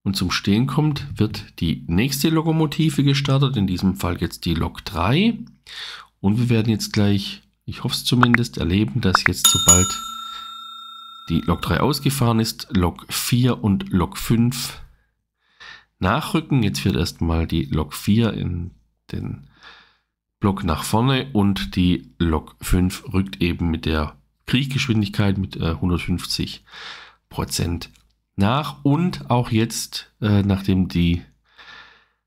und zum Stehen kommt, wird die nächste Lokomotive gestartet, in diesem Fall jetzt die Lok 3. Und wir werden jetzt gleich, ich hoffe es zumindest, erleben, dass jetzt sobald die Lok 3 ausgefahren ist, Lok 4 und Lok 5 nachrücken. Jetzt wird erstmal die Lok 4 in den Block nach vorne und die Lok 5 rückt eben mit der Krieggeschwindigkeit mit 150 äh, Prozent nach und auch jetzt, äh, nachdem die,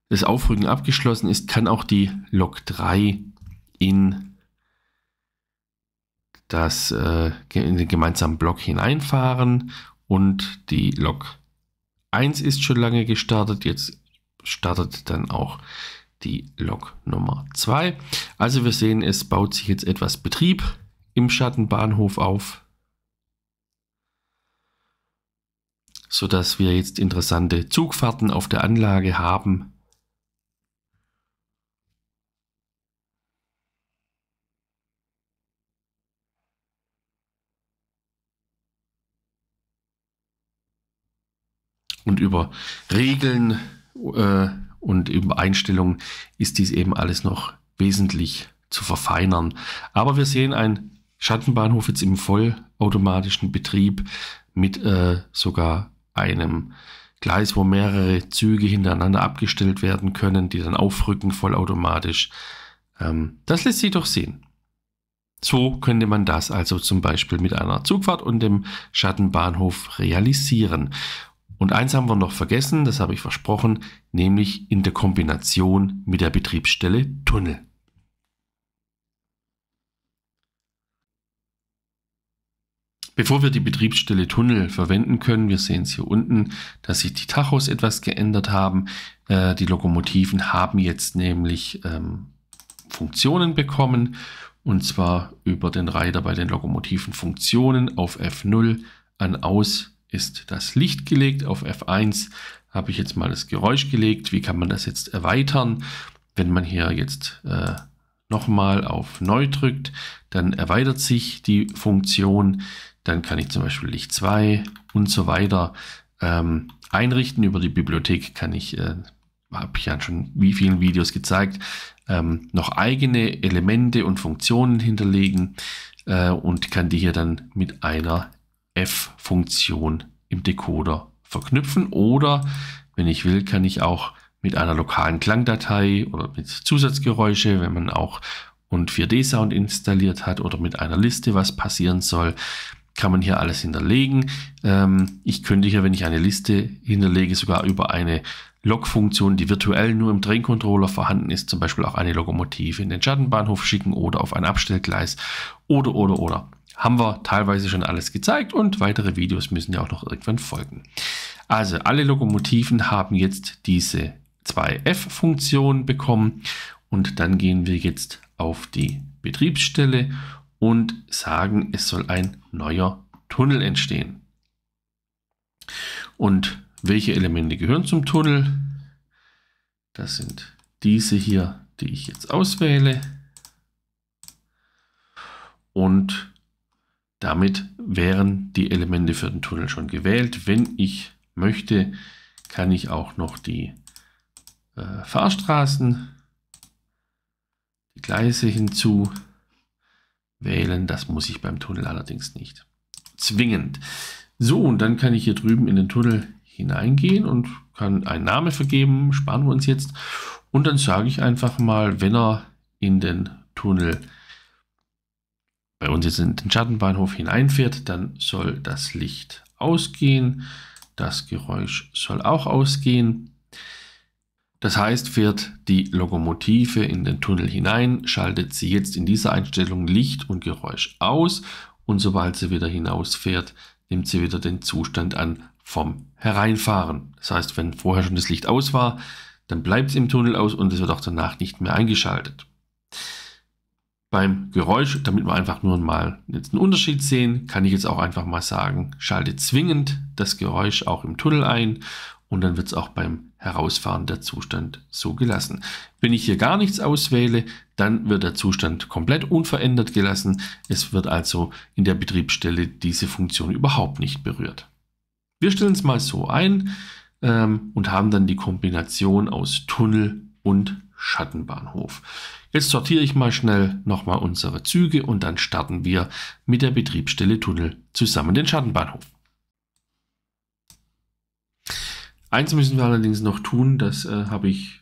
das Aufrücken abgeschlossen ist, kann auch die Lok 3 in, das, äh, in den gemeinsamen Block hineinfahren und die Lok 1 ist schon lange gestartet, jetzt startet dann auch die Lok Nummer 2. Also wir sehen, es baut sich jetzt etwas Betrieb im Schattenbahnhof auf. so dass wir jetzt interessante Zugfahrten auf der Anlage haben. Und über Regeln äh, und über Einstellungen ist dies eben alles noch wesentlich zu verfeinern. Aber wir sehen einen Schattenbahnhof jetzt im vollautomatischen Betrieb mit äh, sogar einem Gleis, wo mehrere Züge hintereinander abgestellt werden können, die dann aufrücken vollautomatisch. Ähm, das lässt sich doch sehen. So könnte man das also zum Beispiel mit einer Zugfahrt und dem Schattenbahnhof realisieren. Und eins haben wir noch vergessen, das habe ich versprochen, nämlich in der Kombination mit der Betriebsstelle Tunnel. Bevor wir die Betriebsstelle Tunnel verwenden können, wir sehen es hier unten, dass sich die Tachos etwas geändert haben. Äh, die Lokomotiven haben jetzt nämlich ähm, Funktionen bekommen und zwar über den Reiter bei den Lokomotiven Funktionen auf F0 an aus ist das Licht gelegt, auf F1 habe ich jetzt mal das Geräusch gelegt. Wie kann man das jetzt erweitern? Wenn man hier jetzt äh, nochmal auf Neu drückt, dann erweitert sich die Funktion dann kann ich zum Beispiel Licht 2 und so weiter ähm, einrichten. Über die Bibliothek kann ich, äh, habe ich ja schon wie vielen Videos gezeigt, ähm, noch eigene Elemente und Funktionen hinterlegen äh, und kann die hier dann mit einer F-Funktion im Decoder verknüpfen. Oder wenn ich will, kann ich auch mit einer lokalen Klangdatei oder mit Zusatzgeräusche, wenn man auch und 4D-Sound installiert hat oder mit einer Liste, was passieren soll, kann man hier alles hinterlegen. Ähm, ich könnte hier, wenn ich eine Liste hinterlege, sogar über eine Log-Funktion, die virtuell nur im train vorhanden ist, zum Beispiel auch eine Lokomotive in den Schattenbahnhof schicken oder auf ein Abstellgleis oder, oder, oder. Haben wir teilweise schon alles gezeigt und weitere Videos müssen ja auch noch irgendwann folgen. Also alle Lokomotiven haben jetzt diese 2 f funktion bekommen und dann gehen wir jetzt auf die Betriebsstelle und sagen, es soll ein neuer Tunnel entstehen. Und welche Elemente gehören zum Tunnel? Das sind diese hier, die ich jetzt auswähle. Und damit wären die Elemente für den Tunnel schon gewählt. Wenn ich möchte, kann ich auch noch die äh, Fahrstraßen, die Gleise hinzu wählen. Das muss ich beim Tunnel allerdings nicht. Zwingend. So, und dann kann ich hier drüben in den Tunnel hineingehen und kann einen Namen vergeben, sparen wir uns jetzt. Und dann sage ich einfach mal, wenn er in den Tunnel bei uns jetzt in den Schattenbahnhof hineinfährt, dann soll das Licht ausgehen. Das Geräusch soll auch ausgehen. Das heißt, fährt die Lokomotive in den Tunnel hinein, schaltet sie jetzt in dieser Einstellung Licht und Geräusch aus und sobald sie wieder hinausfährt, nimmt sie wieder den Zustand an vom Hereinfahren. Das heißt, wenn vorher schon das Licht aus war, dann bleibt es im Tunnel aus und es wird auch danach nicht mehr eingeschaltet. Beim Geräusch, damit wir einfach nur mal jetzt einen Unterschied sehen, kann ich jetzt auch einfach mal sagen, schalte zwingend das Geräusch auch im Tunnel ein und dann wird es auch beim herausfahrender Zustand so gelassen. Wenn ich hier gar nichts auswähle, dann wird der Zustand komplett unverändert gelassen. Es wird also in der Betriebsstelle diese Funktion überhaupt nicht berührt. Wir stellen es mal so ein ähm, und haben dann die Kombination aus Tunnel und Schattenbahnhof. Jetzt sortiere ich mal schnell nochmal unsere Züge und dann starten wir mit der Betriebsstelle Tunnel zusammen den Schattenbahnhof. Eins müssen wir allerdings noch tun, das äh, habe ich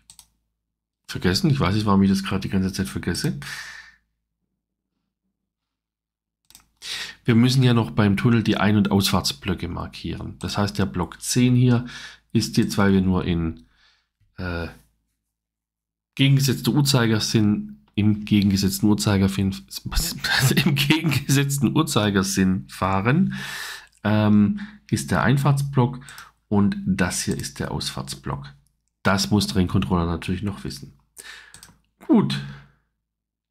vergessen. Ich weiß nicht, warum ich das gerade die ganze Zeit vergesse. Wir müssen ja noch beim Tunnel die Ein- und Ausfahrtsblöcke markieren. Das heißt, der Block 10 hier ist jetzt, weil wir nur in äh, gegengesetzte Uhrzeigersinn, im gegengesetzten Uhrzeigersinn, im gegengesetzten Uhrzeigersinn fahren, ähm, ist der Einfahrtsblock und das hier ist der Ausfahrtsblock. Das muss der Ringcontroller natürlich noch wissen. Gut,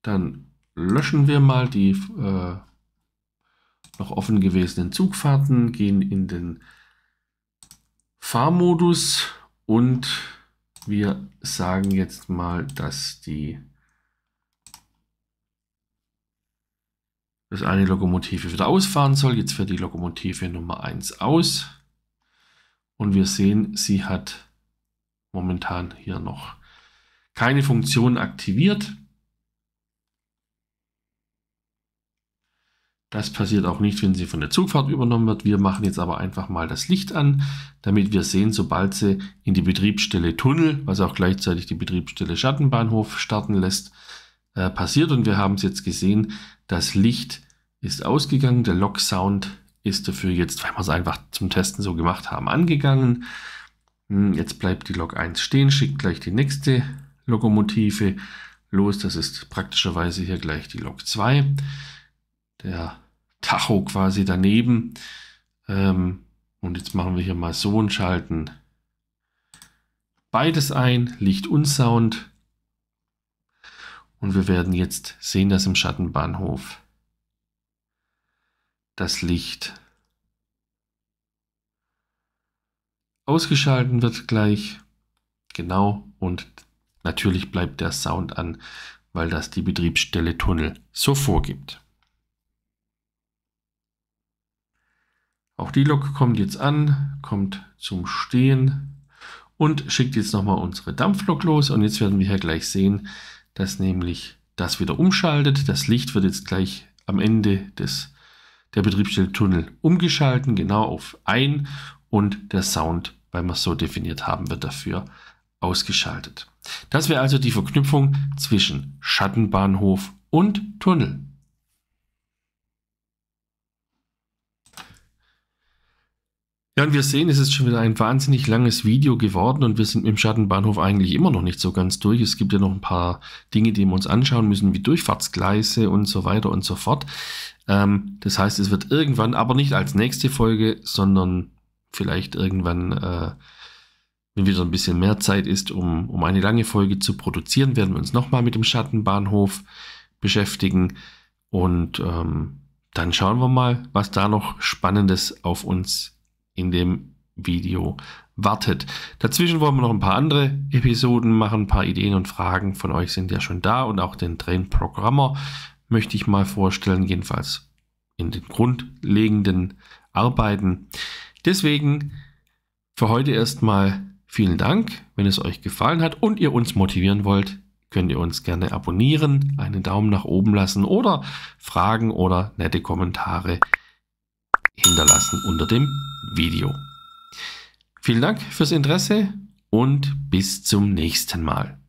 dann löschen wir mal die äh, noch offen gewesenen Zugfahrten, gehen in den Fahrmodus und wir sagen jetzt mal, dass die das eine Lokomotive wieder ausfahren soll. Jetzt fährt die Lokomotive Nummer 1 aus. Und wir sehen, sie hat momentan hier noch keine Funktion aktiviert. Das passiert auch nicht, wenn sie von der Zugfahrt übernommen wird. Wir machen jetzt aber einfach mal das Licht an, damit wir sehen, sobald sie in die Betriebsstelle Tunnel, was auch gleichzeitig die Betriebsstelle Schattenbahnhof starten lässt, äh, passiert. Und wir haben es jetzt gesehen, das Licht ist ausgegangen, der Lock-Sound ist ist dafür jetzt, weil wir es einfach zum Testen so gemacht haben, angegangen. Hm, jetzt bleibt die Lok 1 stehen, schickt gleich die nächste Lokomotive los. Das ist praktischerweise hier gleich die Lok 2. Der Tacho quasi daneben. Ähm, und jetzt machen wir hier mal so und schalten beides ein, Licht und Sound. Und wir werden jetzt sehen, dass im Schattenbahnhof das Licht. Ausgeschalten wird gleich. Genau. Und natürlich bleibt der Sound an, weil das die Betriebsstelle Tunnel so vorgibt. Auch die Lok kommt jetzt an, kommt zum Stehen und schickt jetzt nochmal unsere Dampflok los. Und jetzt werden wir hier gleich sehen, dass nämlich das wieder umschaltet. Das Licht wird jetzt gleich am Ende des der Betriebsstelltunnel umgeschalten, genau auf ein und der Sound, weil wir es so definiert haben, wird dafür ausgeschaltet. Das wäre also die Verknüpfung zwischen Schattenbahnhof und Tunnel. Ja, und wir sehen, es ist schon wieder ein wahnsinnig langes Video geworden und wir sind mit dem Schattenbahnhof eigentlich immer noch nicht so ganz durch. Es gibt ja noch ein paar Dinge, die wir uns anschauen müssen, wie Durchfahrtsgleise und so weiter und so fort. Ähm, das heißt, es wird irgendwann, aber nicht als nächste Folge, sondern vielleicht irgendwann, äh, wenn wieder ein bisschen mehr Zeit ist, um, um eine lange Folge zu produzieren, werden wir uns nochmal mit dem Schattenbahnhof beschäftigen und ähm, dann schauen wir mal, was da noch Spannendes auf uns in dem Video wartet. Dazwischen wollen wir noch ein paar andere Episoden machen, ein paar Ideen und Fragen von euch sind ja schon da und auch den Train-Programmer möchte ich mal vorstellen, jedenfalls in den grundlegenden Arbeiten. Deswegen für heute erstmal vielen Dank, wenn es euch gefallen hat und ihr uns motivieren wollt, könnt ihr uns gerne abonnieren, einen Daumen nach oben lassen oder Fragen oder nette Kommentare hinterlassen unter dem Video. Vielen Dank fürs Interesse und bis zum nächsten Mal.